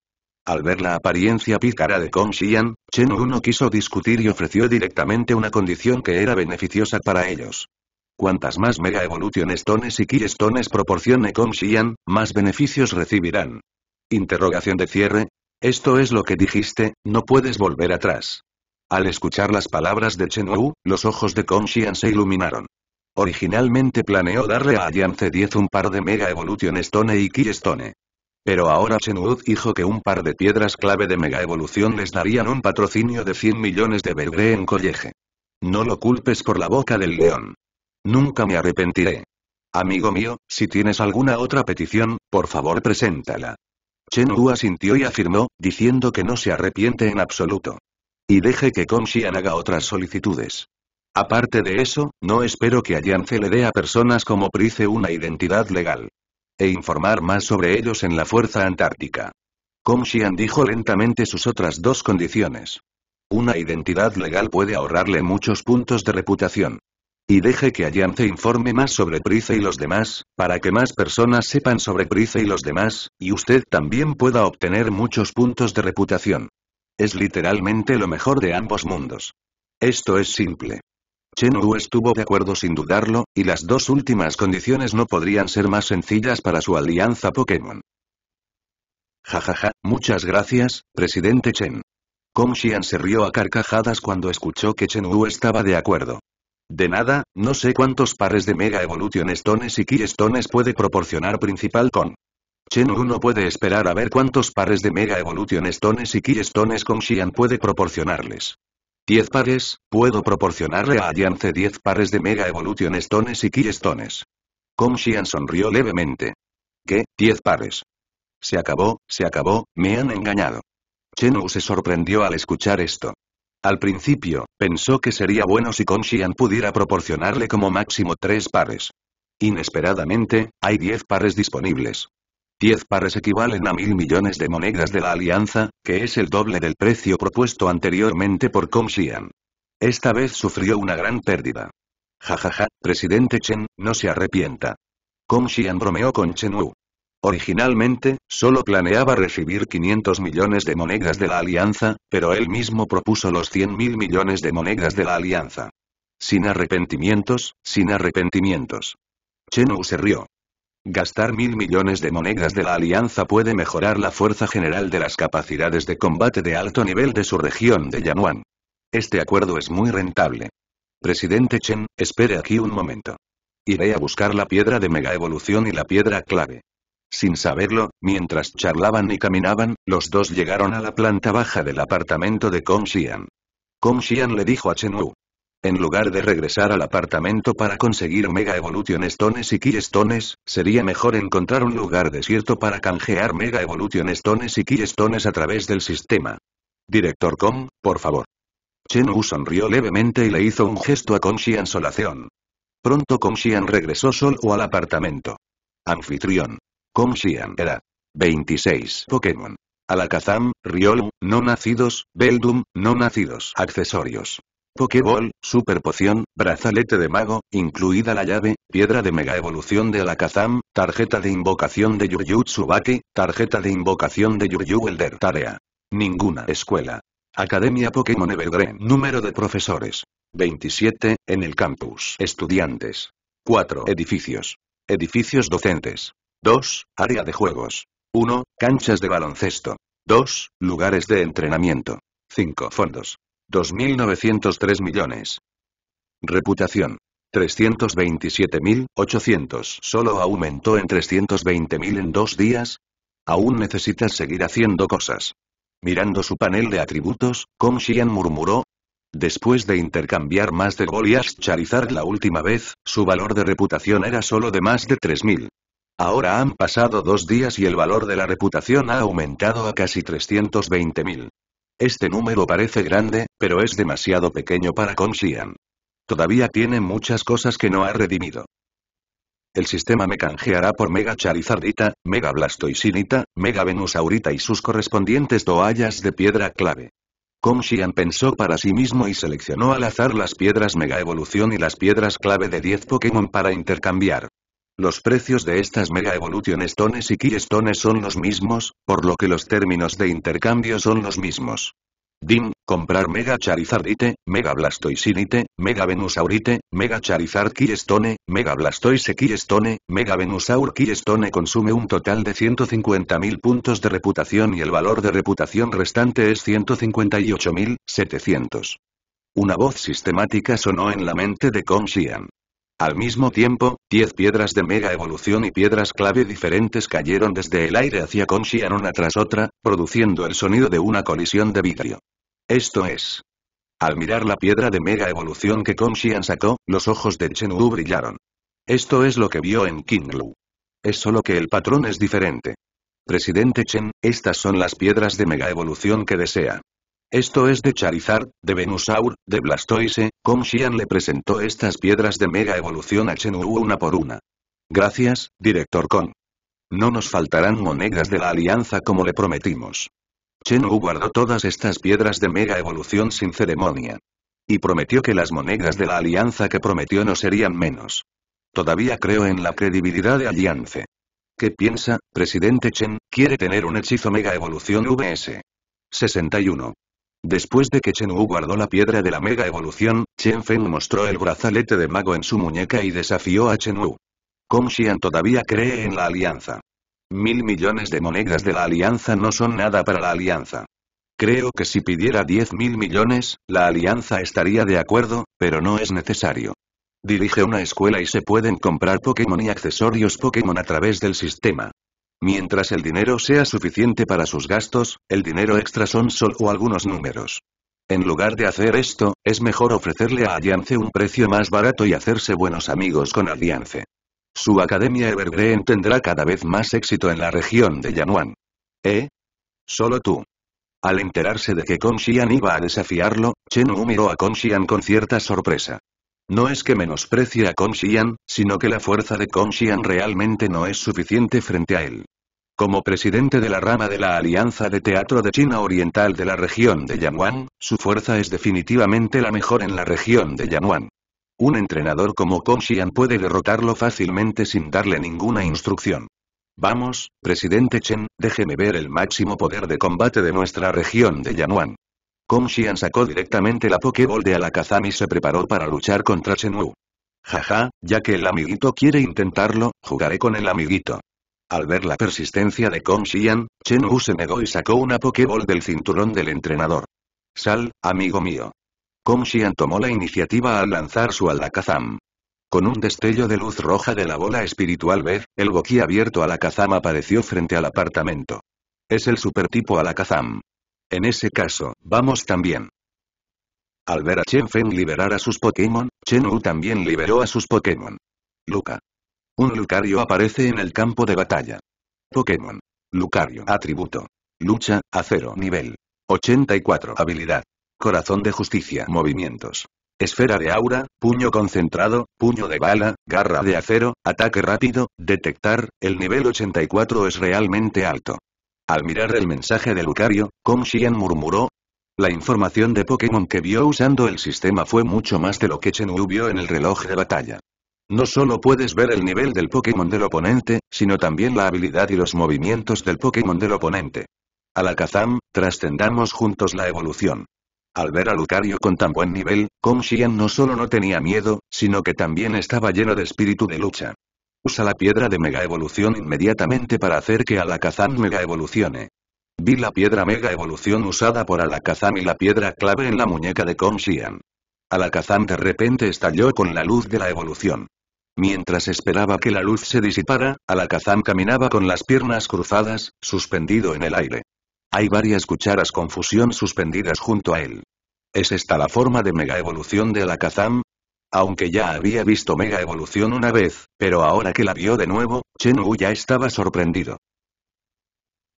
Al ver la apariencia pícara de Kong Xian, Chen Wu no quiso discutir y ofreció directamente una condición que era beneficiosa para ellos. Cuantas más Mega Evolution Stones y Stones proporcione Xian, más beneficios recibirán. Interrogación de cierre. Esto es lo que dijiste, no puedes volver atrás. Al escuchar las palabras de Chen Wu, los ojos de Xian se iluminaron. Originalmente planeó darle a c 10 un par de Mega Evolution Stone y Stone. Pero ahora Chen Wu dijo que un par de piedras clave de Mega Evolución les darían un patrocinio de 100 millones de Belgré en college. No lo culpes por la boca del león. Nunca me arrepentiré. Amigo mío, si tienes alguna otra petición, por favor preséntala. Chen Wu asintió y afirmó, diciendo que no se arrepiente en absoluto. Y deje que Kong Xian haga otras solicitudes. Aparte de eso, no espero que Alliance le dé a personas como Price una identidad legal. E informar más sobre ellos en la Fuerza Antártica. Kong Xian dijo lentamente sus otras dos condiciones. Una identidad legal puede ahorrarle muchos puntos de reputación. Y deje que Ayan te informe más sobre Price y los demás, para que más personas sepan sobre Price y los demás, y usted también pueda obtener muchos puntos de reputación. Es literalmente lo mejor de ambos mundos. Esto es simple. Chen Wu estuvo de acuerdo sin dudarlo, y las dos últimas condiciones no podrían ser más sencillas para su alianza Pokémon. Jajaja, muchas gracias, presidente Chen. Kong Xian se rió a carcajadas cuando escuchó que Chen Wu estaba de acuerdo. De nada, no sé cuántos pares de Mega Evolution Stones y Key Stones puede proporcionar principal con. Chen no puede esperar a ver cuántos pares de Mega Evolution Stones y Key Stones con Xian puede proporcionarles. 10 pares, puedo proporcionarle a Alliance 10 pares de Mega Evolution Stones y Key Stones. Kong Xian sonrió levemente. ¿Qué? 10 pares. Se acabó, se acabó, me han engañado. Chen se sorprendió al escuchar esto. Al principio, pensó que sería bueno si Xian pudiera proporcionarle como máximo tres pares. Inesperadamente, hay diez pares disponibles. Diez pares equivalen a mil millones de monedas de la alianza, que es el doble del precio propuesto anteriormente por Xian. Esta vez sufrió una gran pérdida. Jajaja, ja, ja, presidente Chen, no se arrepienta. Kong Xian bromeó con Chen Wu. Originalmente, solo planeaba recibir 500 millones de monedas de la Alianza, pero él mismo propuso los 100.000 millones de monedas de la Alianza. Sin arrepentimientos, sin arrepentimientos. Chen Wu se rió. Gastar mil millones de monedas de la Alianza puede mejorar la fuerza general de las capacidades de combate de alto nivel de su región de Yanwan. Este acuerdo es muy rentable. Presidente Chen, espere aquí un momento. Iré a buscar la piedra de mega evolución y la piedra clave. Sin saberlo, mientras charlaban y caminaban, los dos llegaron a la planta baja del apartamento de Kong Xian. Kong Xian le dijo a Chen Wu. En lugar de regresar al apartamento para conseguir Mega Evolution Stones y Key Stones, sería mejor encontrar un lugar desierto para canjear Mega Evolution Stones y Key Stones a través del sistema. Director Kong, por favor. Chen Wu sonrió levemente y le hizo un gesto a Kong Xian Solación. Pronto Kong Xian regresó solo al apartamento. Anfitrión. Com era. 26. Pokémon. Alakazam, Riolu, no nacidos, Beldum, no nacidos. Accesorios. Pokéball, Super Poción, Brazalete de Mago, incluida la llave, Piedra de Mega Evolución de Alakazam, Tarjeta de Invocación de Yuryu Tsubaki, Tarjeta de Invocación de Yuryu Elder. Tarea. Ninguna escuela. Academia Pokémon Evergreen. Número de profesores. 27, en el campus. Estudiantes. 4 edificios. Edificios docentes. 2. Área de juegos. 1. Canchas de baloncesto. 2. Lugares de entrenamiento. 5. Fondos. 2.903 millones. Reputación. 327.800. Solo aumentó en 320.000 en dos días. Aún necesitas seguir haciendo cosas. Mirando su panel de atributos, Kong Xian murmuró. Después de intercambiar más de Goliath Charizard la última vez, su valor de reputación era solo de más de 3.000. Ahora han pasado dos días y el valor de la reputación ha aumentado a casi 320.000. Este número parece grande, pero es demasiado pequeño para Conscian. Todavía tiene muchas cosas que no ha redimido. El sistema me canjeará por Mega Charizardita, Mega Blastoisinita, Mega Venusaurita y sus correspondientes toallas de piedra clave. Shian pensó para sí mismo y seleccionó al azar las piedras Mega Evolución y las piedras clave de 10 Pokémon para intercambiar. Los precios de estas Mega Evolution Stones y Stones son los mismos, por lo que los términos de intercambio son los mismos. DIM, comprar Mega Charizardite, Mega Blastoisinite, Mega Venusaurite, Mega Charizard Stone, Mega Blastoise Stone, Mega Venusaur Stone consume un total de 150.000 puntos de reputación y el valor de reputación restante es 158.700. Una voz sistemática sonó en la mente de Kong Xian. Al mismo tiempo, diez piedras de mega evolución y piedras clave diferentes cayeron desde el aire hacia Shian una tras otra, produciendo el sonido de una colisión de vidrio. Esto es. Al mirar la piedra de mega evolución que Shian sacó, los ojos de Chen Wu brillaron. Esto es lo que vio en Qinglu. Es solo que el patrón es diferente. Presidente Chen, estas son las piedras de mega evolución que desea. Esto es de Charizard, de Venusaur, de Blastoise, Kong Xian le presentó estas piedras de mega evolución a Chen Wu una por una. Gracias, director Kong. No nos faltarán monedas de la alianza como le prometimos. Chen Wu guardó todas estas piedras de mega evolución sin ceremonia. Y prometió que las monedas de la alianza que prometió no serían menos. Todavía creo en la credibilidad de Aliance. ¿Qué piensa, presidente Chen? Quiere tener un hechizo mega evolución VS. 61. Después de que Chen Wu guardó la piedra de la mega evolución, Chen Feng mostró el brazalete de mago en su muñeca y desafió a Chen Wu. Kong Xian todavía cree en la alianza. Mil millones de monedas de la alianza no son nada para la alianza. Creo que si pidiera diez mil millones, la alianza estaría de acuerdo, pero no es necesario. Dirige una escuela y se pueden comprar Pokémon y accesorios Pokémon a través del sistema. Mientras el dinero sea suficiente para sus gastos, el dinero extra son solo algunos números. En lugar de hacer esto, es mejor ofrecerle a Alliance un precio más barato y hacerse buenos amigos con Alliance. Su academia Evergreen tendrá cada vez más éxito en la región de Yanwan. ¿Eh? Solo tú. Al enterarse de que Xian iba a desafiarlo, Chen Wu miró a Xian con cierta sorpresa. No es que menosprecie a Kong Xian, sino que la fuerza de Kong Xian realmente no es suficiente frente a él. Como presidente de la rama de la Alianza de Teatro de China Oriental de la región de Yanwan, su fuerza es definitivamente la mejor en la región de Yanwan. Un entrenador como Kong Xian puede derrotarlo fácilmente sin darle ninguna instrucción. Vamos, presidente Chen, déjeme ver el máximo poder de combate de nuestra región de Yanwan. Xian sacó directamente la Pokéball de Alakazam y se preparó para luchar contra Wu. Jaja, ya que el amiguito quiere intentarlo, jugaré con el amiguito. Al ver la persistencia de Kong Xian, Chen Wu se negó y sacó una Pokéball del cinturón del entrenador. Sal, amigo mío. Kong Xian tomó la iniciativa al lanzar su Alakazam. Con un destello de luz roja de la bola espiritual vez, el abierto Alakazam apareció frente al apartamento. Es el supertipo Alakazam. En ese caso, vamos también. Al ver a Chen Feng liberar a sus Pokémon, Chen Wu también liberó a sus Pokémon. Luca. Un Lucario aparece en el campo de batalla. Pokémon. Lucario. Atributo. Lucha, acero. nivel. 84. Habilidad. Corazón de justicia. Movimientos. Esfera de aura, puño concentrado, puño de bala, garra de acero, ataque rápido, detectar, el nivel 84 es realmente alto. Al mirar el mensaje de Lucario, Kong Xian murmuró. La información de Pokémon que vio usando el sistema fue mucho más de lo que Wu vio en el reloj de batalla. No solo puedes ver el nivel del Pokémon del oponente, sino también la habilidad y los movimientos del Pokémon del oponente. Kazam, trascendamos juntos la evolución. Al ver a Lucario con tan buen nivel, Kong Xian no solo no tenía miedo, sino que también estaba lleno de espíritu de lucha. Usa la piedra de mega evolución inmediatamente para hacer que Alakazam mega evolucione. Vi la piedra mega evolución usada por Alakazam y la piedra clave en la muñeca de Shian. Alakazam de repente estalló con la luz de la evolución. Mientras esperaba que la luz se disipara, Alakazam caminaba con las piernas cruzadas, suspendido en el aire. Hay varias cucharas con fusión suspendidas junto a él. ¿Es esta la forma de mega evolución de Alakazam? aunque ya había visto Mega Evolución una vez, pero ahora que la vio de nuevo, Chen Wu ya estaba sorprendido.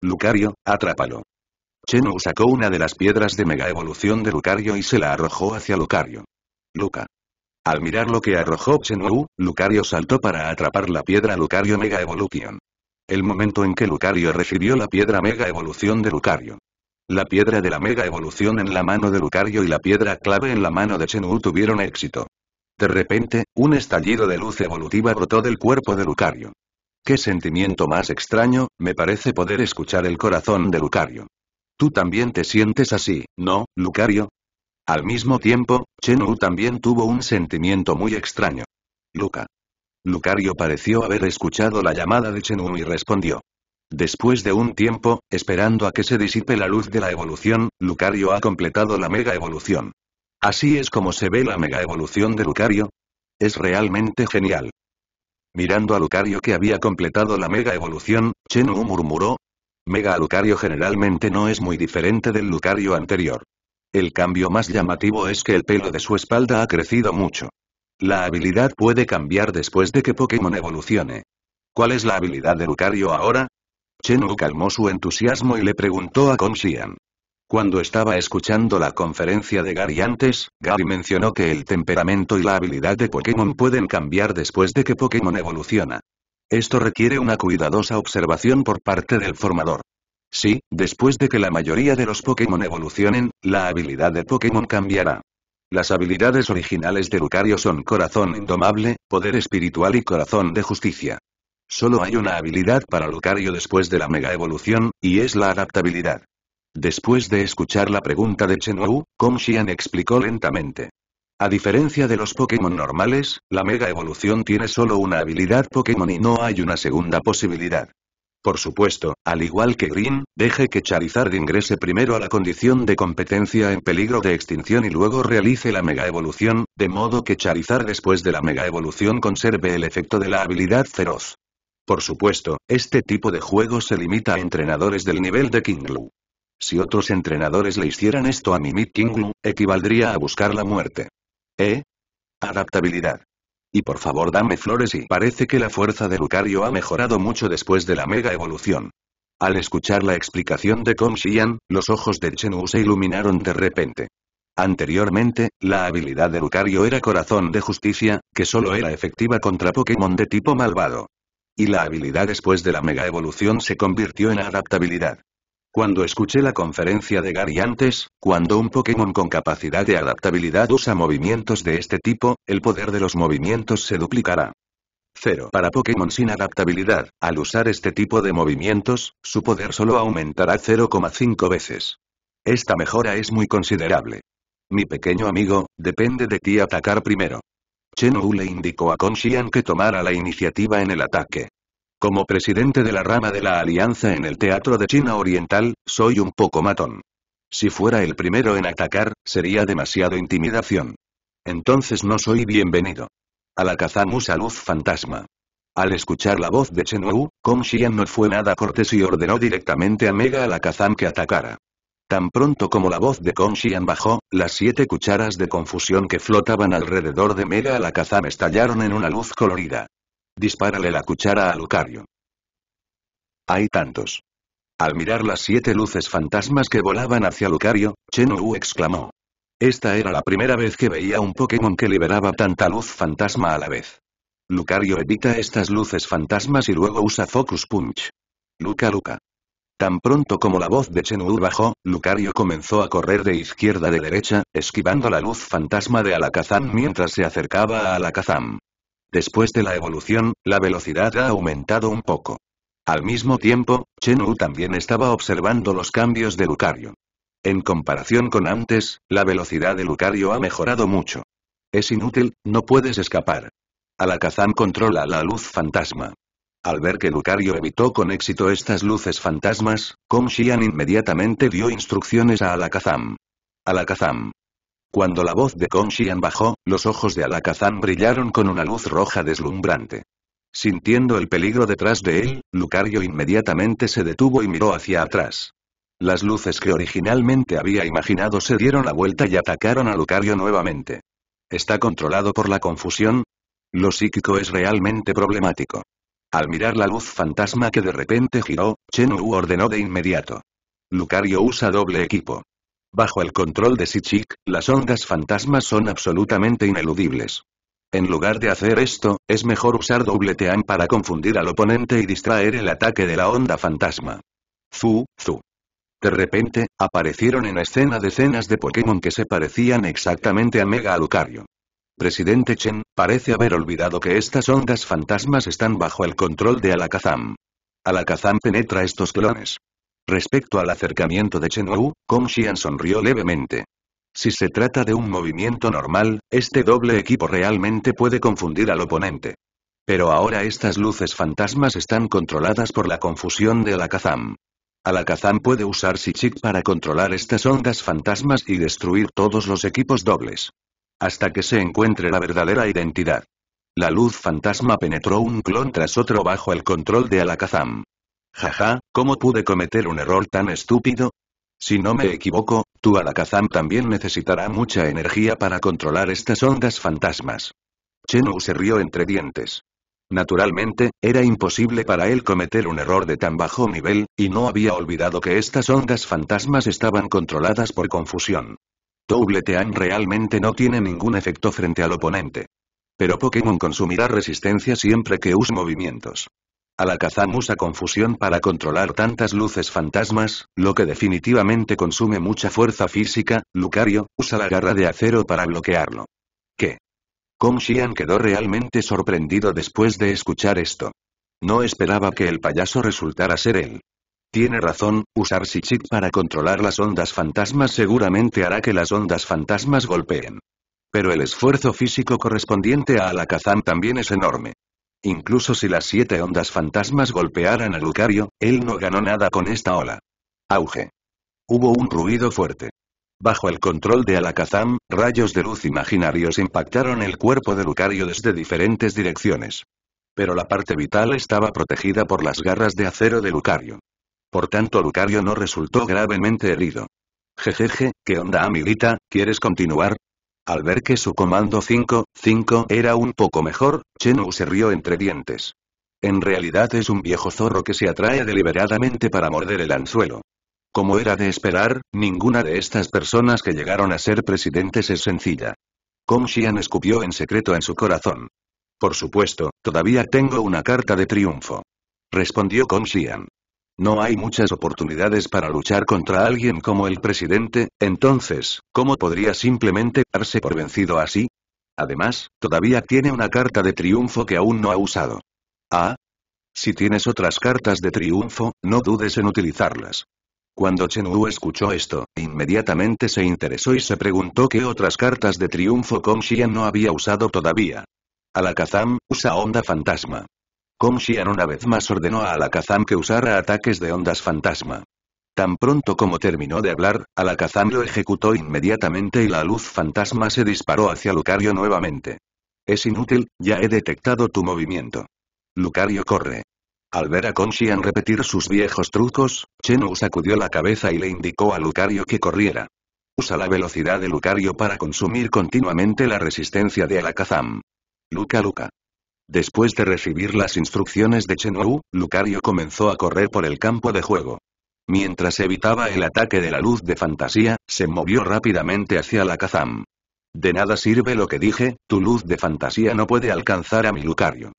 Lucario, atrápalo. Chen Wu sacó una de las piedras de Mega Evolución de Lucario y se la arrojó hacia Lucario. Luca. Al mirar lo que arrojó Chen Wu, Lucario saltó para atrapar la piedra Lucario Mega Evolution. El momento en que Lucario recibió la piedra Mega Evolución de Lucario. La piedra de la Mega Evolución en la mano de Lucario y la piedra clave en la mano de Chen Wu tuvieron éxito. De repente, un estallido de luz evolutiva brotó del cuerpo de Lucario. Qué sentimiento más extraño, me parece poder escuchar el corazón de Lucario. Tú también te sientes así, ¿no, Lucario? Al mismo tiempo, Chen también tuvo un sentimiento muy extraño. Luca. Lucario pareció haber escuchado la llamada de Chen y respondió. Después de un tiempo, esperando a que se disipe la luz de la evolución, Lucario ha completado la mega evolución. Así es como se ve la mega evolución de Lucario. Es realmente genial. Mirando a Lucario que había completado la mega evolución, Chenu murmuró. Mega Lucario generalmente no es muy diferente del Lucario anterior. El cambio más llamativo es que el pelo de su espalda ha crecido mucho. La habilidad puede cambiar después de que Pokémon evolucione. ¿Cuál es la habilidad de Lucario ahora? Chenu calmó su entusiasmo y le preguntó a Conshian. Cuando estaba escuchando la conferencia de Gary antes, Gary mencionó que el temperamento y la habilidad de Pokémon pueden cambiar después de que Pokémon evoluciona. Esto requiere una cuidadosa observación por parte del formador. Sí, después de que la mayoría de los Pokémon evolucionen, la habilidad de Pokémon cambiará. Las habilidades originales de Lucario son Corazón Indomable, Poder Espiritual y Corazón de Justicia. Solo hay una habilidad para Lucario después de la mega evolución, y es la adaptabilidad. Después de escuchar la pregunta de Chen Wu, Kong Xian explicó lentamente. A diferencia de los Pokémon normales, la Mega Evolución tiene solo una habilidad Pokémon y no hay una segunda posibilidad. Por supuesto, al igual que Green, deje que Charizard ingrese primero a la condición de competencia en peligro de extinción y luego realice la mega evolución, de modo que Charizard después de la mega evolución conserve el efecto de la habilidad feroz. Por supuesto, este tipo de juego se limita a entrenadores del nivel de Kinglu. Si otros entrenadores le hicieran esto a Mimit Kinglu, equivaldría a buscar la muerte. ¿Eh? Adaptabilidad. Y por favor dame flores y parece que la fuerza de Lucario ha mejorado mucho después de la mega evolución. Al escuchar la explicación de Kong Xian, los ojos de Chenu se iluminaron de repente. Anteriormente, la habilidad de Lucario era Corazón de Justicia, que solo era efectiva contra Pokémon de tipo malvado. Y la habilidad después de la mega evolución se convirtió en adaptabilidad. Cuando escuché la conferencia de Gary antes, cuando un Pokémon con capacidad de adaptabilidad usa movimientos de este tipo, el poder de los movimientos se duplicará. 0. Para Pokémon sin adaptabilidad, al usar este tipo de movimientos, su poder solo aumentará 0,5 veces. Esta mejora es muy considerable. Mi pequeño amigo, depende de ti atacar primero. Chen Wu le indicó a Konshian que tomara la iniciativa en el ataque. Como presidente de la rama de la Alianza en el Teatro de China Oriental, soy un poco matón. Si fuera el primero en atacar, sería demasiado intimidación. Entonces no soy bienvenido. A la luz fantasma. Al escuchar la voz de Chen Wu, Kong Xian no fue nada cortés y ordenó directamente a Mega Alakazam que atacara. Tan pronto como la voz de Kong Xian bajó, las siete cucharas de confusión que flotaban alrededor de Mega Alakazam estallaron en una luz colorida. Dispárale la cuchara a Lucario. Hay tantos. Al mirar las siete luces fantasmas que volaban hacia Lucario, Chen exclamó. Esta era la primera vez que veía un Pokémon que liberaba tanta luz fantasma a la vez. Lucario evita estas luces fantasmas y luego usa Focus Punch. Luca Luca. Tan pronto como la voz de Wu bajó, Lucario comenzó a correr de izquierda de derecha, esquivando la luz fantasma de Alakazam mientras se acercaba a Alakazam. Después de la evolución, la velocidad ha aumentado un poco. Al mismo tiempo, Chen Wu también estaba observando los cambios de Lucario. En comparación con antes, la velocidad de Lucario ha mejorado mucho. Es inútil, no puedes escapar. Alakazam controla la luz fantasma. Al ver que Lucario evitó con éxito estas luces fantasmas, Kong Xian inmediatamente dio instrucciones a Alakazam. Alakazam, cuando la voz de Shian bajó, los ojos de Alakazam brillaron con una luz roja deslumbrante. Sintiendo el peligro detrás de él, Lucario inmediatamente se detuvo y miró hacia atrás. Las luces que originalmente había imaginado se dieron la vuelta y atacaron a Lucario nuevamente. ¿Está controlado por la confusión? Lo psíquico es realmente problemático. Al mirar la luz fantasma que de repente giró, Chen Wu ordenó de inmediato. Lucario usa doble equipo. Bajo el control de Sichik, las ondas fantasmas son absolutamente ineludibles. En lugar de hacer esto, es mejor usar doble team para confundir al oponente y distraer el ataque de la onda fantasma. Zu, zu. De repente, aparecieron en escena decenas de Pokémon que se parecían exactamente a Mega Lucario. Presidente Chen, parece haber olvidado que estas ondas fantasmas están bajo el control de Alakazam. Alakazam penetra estos clones. Respecto al acercamiento de Chen Wu, Kong Xian sonrió levemente. Si se trata de un movimiento normal, este doble equipo realmente puede confundir al oponente. Pero ahora estas luces fantasmas están controladas por la confusión de Alakazam. Alakazam puede usar Sichik para controlar estas ondas fantasmas y destruir todos los equipos dobles. Hasta que se encuentre la verdadera identidad. La luz fantasma penetró un clon tras otro bajo el control de Alakazam. Jaja, ¿cómo pude cometer un error tan estúpido? Si no me equivoco, tu Alakazam también necesitará mucha energía para controlar estas ondas fantasmas. Chenu se rió entre dientes. Naturalmente, era imposible para él cometer un error de tan bajo nivel, y no había olvidado que estas ondas fantasmas estaban controladas por confusión. Toubletean realmente no tiene ningún efecto frente al oponente. Pero Pokémon consumirá resistencia siempre que use movimientos. Alakazam usa confusión para controlar tantas luces fantasmas, lo que definitivamente consume mucha fuerza física, Lucario, usa la garra de acero para bloquearlo. ¿Qué? Kong Xian quedó realmente sorprendido después de escuchar esto. No esperaba que el payaso resultara ser él. Tiene razón, usar Sichit para controlar las ondas fantasmas seguramente hará que las ondas fantasmas golpeen. Pero el esfuerzo físico correspondiente a Alakazam también es enorme. Incluso si las siete ondas fantasmas golpearan a Lucario, él no ganó nada con esta ola. Auge. Hubo un ruido fuerte. Bajo el control de Alakazam, rayos de luz imaginarios impactaron el cuerpo de Lucario desde diferentes direcciones. Pero la parte vital estaba protegida por las garras de acero de Lucario. Por tanto Lucario no resultó gravemente herido. Jejeje, ¿qué onda amiguita, quieres continuar? Al ver que su comando 5-5 era un poco mejor, Wu se rió entre dientes. En realidad es un viejo zorro que se atrae deliberadamente para morder el anzuelo. Como era de esperar, ninguna de estas personas que llegaron a ser presidentes es sencilla. Kong Xian escupió en secreto en su corazón. Por supuesto, todavía tengo una carta de triunfo. Respondió Kong Xian. No hay muchas oportunidades para luchar contra alguien como el presidente, entonces, ¿cómo podría simplemente darse por vencido así? Además, todavía tiene una carta de triunfo que aún no ha usado. Ah. Si tienes otras cartas de triunfo, no dudes en utilizarlas. Cuando Chen Wu escuchó esto, inmediatamente se interesó y se preguntó qué otras cartas de triunfo Kong Xian no había usado todavía. Alakazam, usa onda fantasma. Kong una vez más ordenó a Alakazam que usara ataques de ondas fantasma. Tan pronto como terminó de hablar, Alakazam lo ejecutó inmediatamente y la luz fantasma se disparó hacia Lucario nuevamente. Es inútil, ya he detectado tu movimiento. Lucario corre. Al ver a Kongshian repetir sus viejos trucos, Chenu sacudió la cabeza y le indicó a Lucario que corriera. Usa la velocidad de Lucario para consumir continuamente la resistencia de Alakazam. Luca Luca. Después de recibir las instrucciones de Wu, Lucario comenzó a correr por el campo de juego. Mientras evitaba el ataque de la luz de fantasía, se movió rápidamente hacia la Kazam. De nada sirve lo que dije, tu luz de fantasía no puede alcanzar a mi Lucario.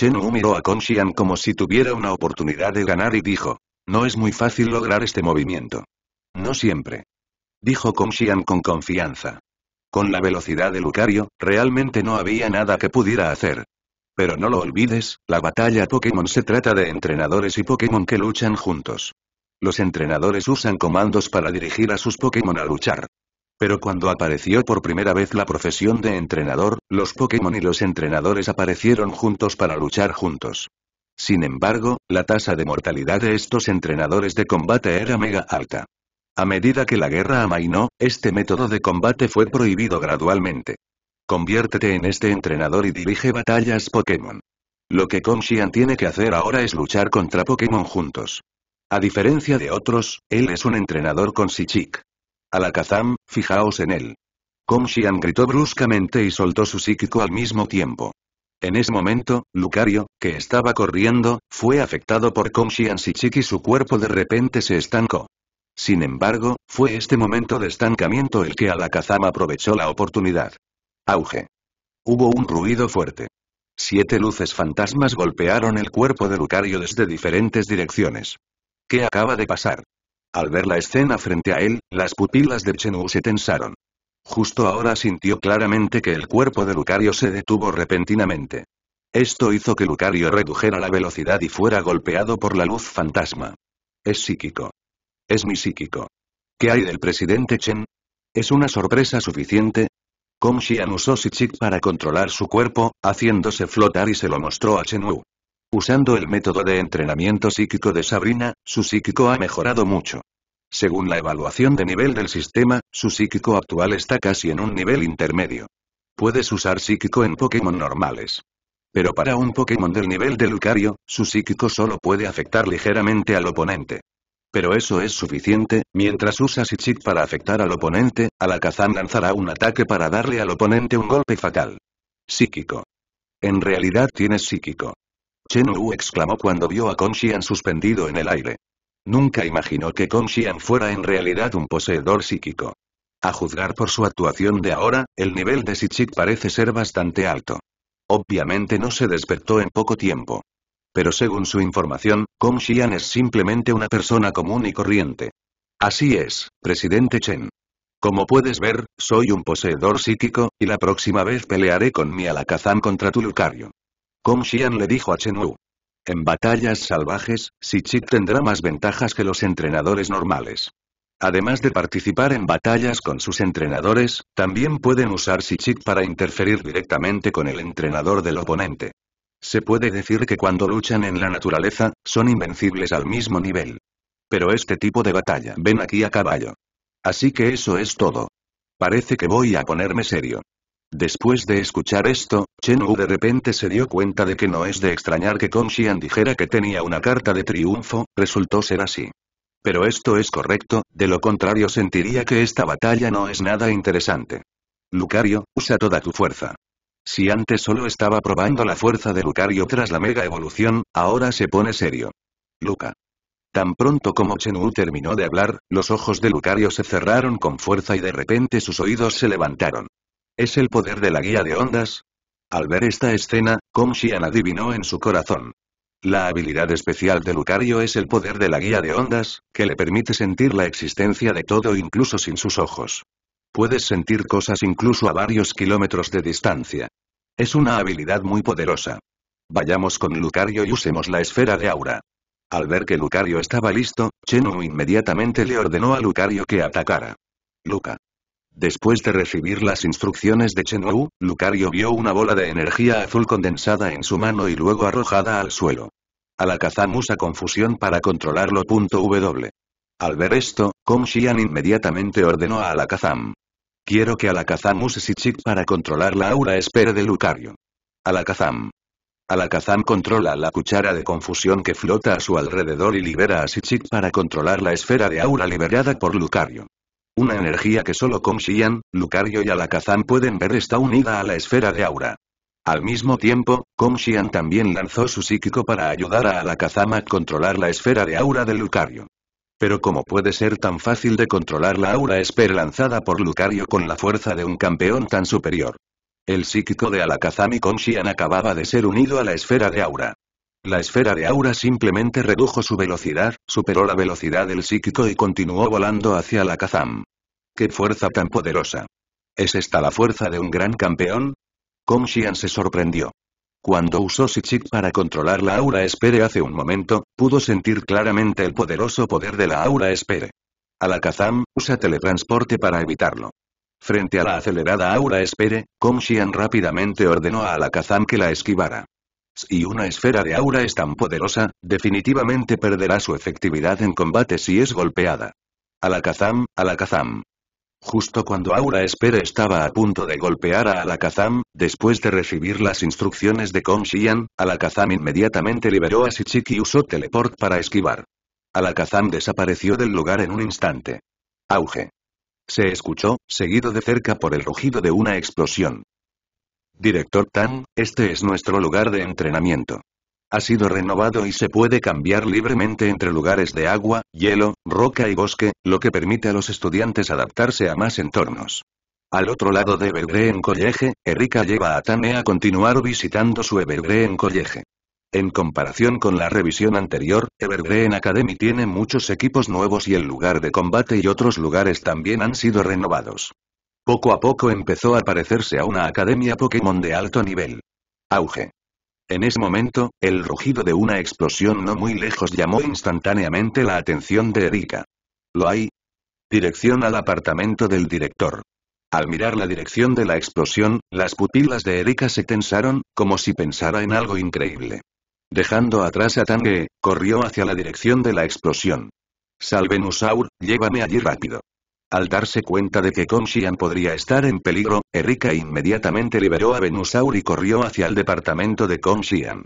Wu miró a Shian como si tuviera una oportunidad de ganar y dijo, no es muy fácil lograr este movimiento. No siempre. Dijo Shian con confianza. Con la velocidad de Lucario, realmente no había nada que pudiera hacer. Pero no lo olvides, la batalla Pokémon se trata de entrenadores y Pokémon que luchan juntos. Los entrenadores usan comandos para dirigir a sus Pokémon a luchar. Pero cuando apareció por primera vez la profesión de entrenador, los Pokémon y los entrenadores aparecieron juntos para luchar juntos. Sin embargo, la tasa de mortalidad de estos entrenadores de combate era mega alta. A medida que la guerra amainó, este método de combate fue prohibido gradualmente. Conviértete en este entrenador y dirige batallas Pokémon. Lo que Conshian tiene que hacer ahora es luchar contra Pokémon juntos. A diferencia de otros, él es un entrenador con Sichik. Alakazam, fijaos en él. Conshian gritó bruscamente y soltó su psíquico al mismo tiempo. En ese momento, Lucario, que estaba corriendo, fue afectado por Kongshian Sichik y su cuerpo de repente se estancó. Sin embargo, fue este momento de estancamiento el que Alakazam aprovechó la oportunidad. Auge. Hubo un ruido fuerte. Siete luces fantasmas golpearon el cuerpo de Lucario desde diferentes direcciones. ¿Qué acaba de pasar? Al ver la escena frente a él, las pupilas de Wu se tensaron. Justo ahora sintió claramente que el cuerpo de Lucario se detuvo repentinamente. Esto hizo que Lucario redujera la velocidad y fuera golpeado por la luz fantasma. Es psíquico. Es mi psíquico. ¿Qué hay del presidente Chen? ¿Es una sorpresa suficiente? Xian usó Sichik para controlar su cuerpo, haciéndose flotar y se lo mostró a Chen Wu. Usando el método de entrenamiento psíquico de Sabrina, su psíquico ha mejorado mucho. Según la evaluación de nivel del sistema, su psíquico actual está casi en un nivel intermedio. Puedes usar psíquico en Pokémon normales. Pero para un Pokémon del nivel de Lucario, su psíquico solo puede afectar ligeramente al oponente. Pero eso es suficiente, mientras usa Sichik para afectar al oponente, Alakazam lanzará un ataque para darle al oponente un golpe fatal. Psíquico. En realidad tienes psíquico. Chen Wu exclamó cuando vio a Conshian suspendido en el aire. Nunca imaginó que conchian fuera en realidad un poseedor psíquico. A juzgar por su actuación de ahora, el nivel de Sichik parece ser bastante alto. Obviamente no se despertó en poco tiempo. Pero según su información, Kong Xian es simplemente una persona común y corriente. Así es, presidente Chen. Como puedes ver, soy un poseedor psíquico, y la próxima vez pelearé con mi alacazán contra tu Lucario. Kong Xian le dijo a Chen Wu. En batallas salvajes, Sichik tendrá más ventajas que los entrenadores normales. Además de participar en batallas con sus entrenadores, también pueden usar Sichik para interferir directamente con el entrenador del oponente. Se puede decir que cuando luchan en la naturaleza, son invencibles al mismo nivel. Pero este tipo de batalla ven aquí a caballo. Así que eso es todo. Parece que voy a ponerme serio. Después de escuchar esto, Chen Wu de repente se dio cuenta de que no es de extrañar que Kong Xian dijera que tenía una carta de triunfo, resultó ser así. Pero esto es correcto, de lo contrario sentiría que esta batalla no es nada interesante. Lucario, usa toda tu fuerza. Si antes solo estaba probando la fuerza de Lucario tras la mega evolución, ahora se pone serio. Luca. Tan pronto como Chenu terminó de hablar, los ojos de Lucario se cerraron con fuerza y de repente sus oídos se levantaron. ¿Es el poder de la guía de ondas? Al ver esta escena, Xian adivinó en su corazón. La habilidad especial de Lucario es el poder de la guía de ondas, que le permite sentir la existencia de todo incluso sin sus ojos. Puedes sentir cosas incluso a varios kilómetros de distancia. Es una habilidad muy poderosa. Vayamos con Lucario y usemos la esfera de aura. Al ver que Lucario estaba listo, Wu inmediatamente le ordenó a Lucario que atacara. Luca. Después de recibir las instrucciones de Wu, Lucario vio una bola de energía azul condensada en su mano y luego arrojada al suelo. Alakazam usa confusión para controlarlo. W. Al ver esto, Kong Xian inmediatamente ordenó a Alakazam. Quiero que Alakazam use Sichik para controlar la aura espere de Lucario. Alakazam. Alakazam controla la cuchara de confusión que flota a su alrededor y libera a Sichik para controlar la esfera de aura liberada por Lucario. Una energía que solo Shian, Lucario y Alakazam pueden ver está unida a la esfera de aura. Al mismo tiempo, Shian también lanzó su psíquico para ayudar a Alakazam a controlar la esfera de aura de Lucario. Pero ¿cómo puede ser tan fácil de controlar la aura lanzada por Lucario con la fuerza de un campeón tan superior? El psíquico de y Shian acababa de ser unido a la esfera de aura. La esfera de aura simplemente redujo su velocidad, superó la velocidad del psíquico y continuó volando hacia Alakazam. ¡Qué fuerza tan poderosa! ¿Es esta la fuerza de un gran campeón? Xian se sorprendió. Cuando usó Sichik para controlar la aura espere hace un momento, pudo sentir claramente el poderoso poder de la aura espere. Alakazam, usa teletransporte para evitarlo. Frente a la acelerada aura espere, Xian rápidamente ordenó a Alakazam que la esquivara. Si una esfera de aura es tan poderosa, definitivamente perderá su efectividad en combate si es golpeada. Alakazam, Alakazam. Justo cuando Aura Esper estaba a punto de golpear a Alakazam, después de recibir las instrucciones de Kong Alakazam inmediatamente liberó a Shichiki y usó teleport para esquivar. Alakazam desapareció del lugar en un instante. Auge. Se escuchó, seguido de cerca por el rugido de una explosión. Director Tan, este es nuestro lugar de entrenamiento. Ha sido renovado y se puede cambiar libremente entre lugares de agua, hielo, roca y bosque, lo que permite a los estudiantes adaptarse a más entornos. Al otro lado de Evergreen College, Erika lleva a Tane a continuar visitando su Evergreen College. En comparación con la revisión anterior, Evergreen Academy tiene muchos equipos nuevos y el lugar de combate y otros lugares también han sido renovados. Poco a poco empezó a parecerse a una academia Pokémon de alto nivel. Auge. En ese momento, el rugido de una explosión no muy lejos llamó instantáneamente la atención de Erika. ¿Lo hay? Dirección al apartamento del director. Al mirar la dirección de la explosión, las pupilas de Erika se tensaron, como si pensara en algo increíble. Dejando atrás a Tangue, corrió hacia la dirección de la explosión. Salvenusaur, llévame allí rápido. Al darse cuenta de que Conscian podría estar en peligro, Erika inmediatamente liberó a Venusaur y corrió hacia el departamento de Conscian.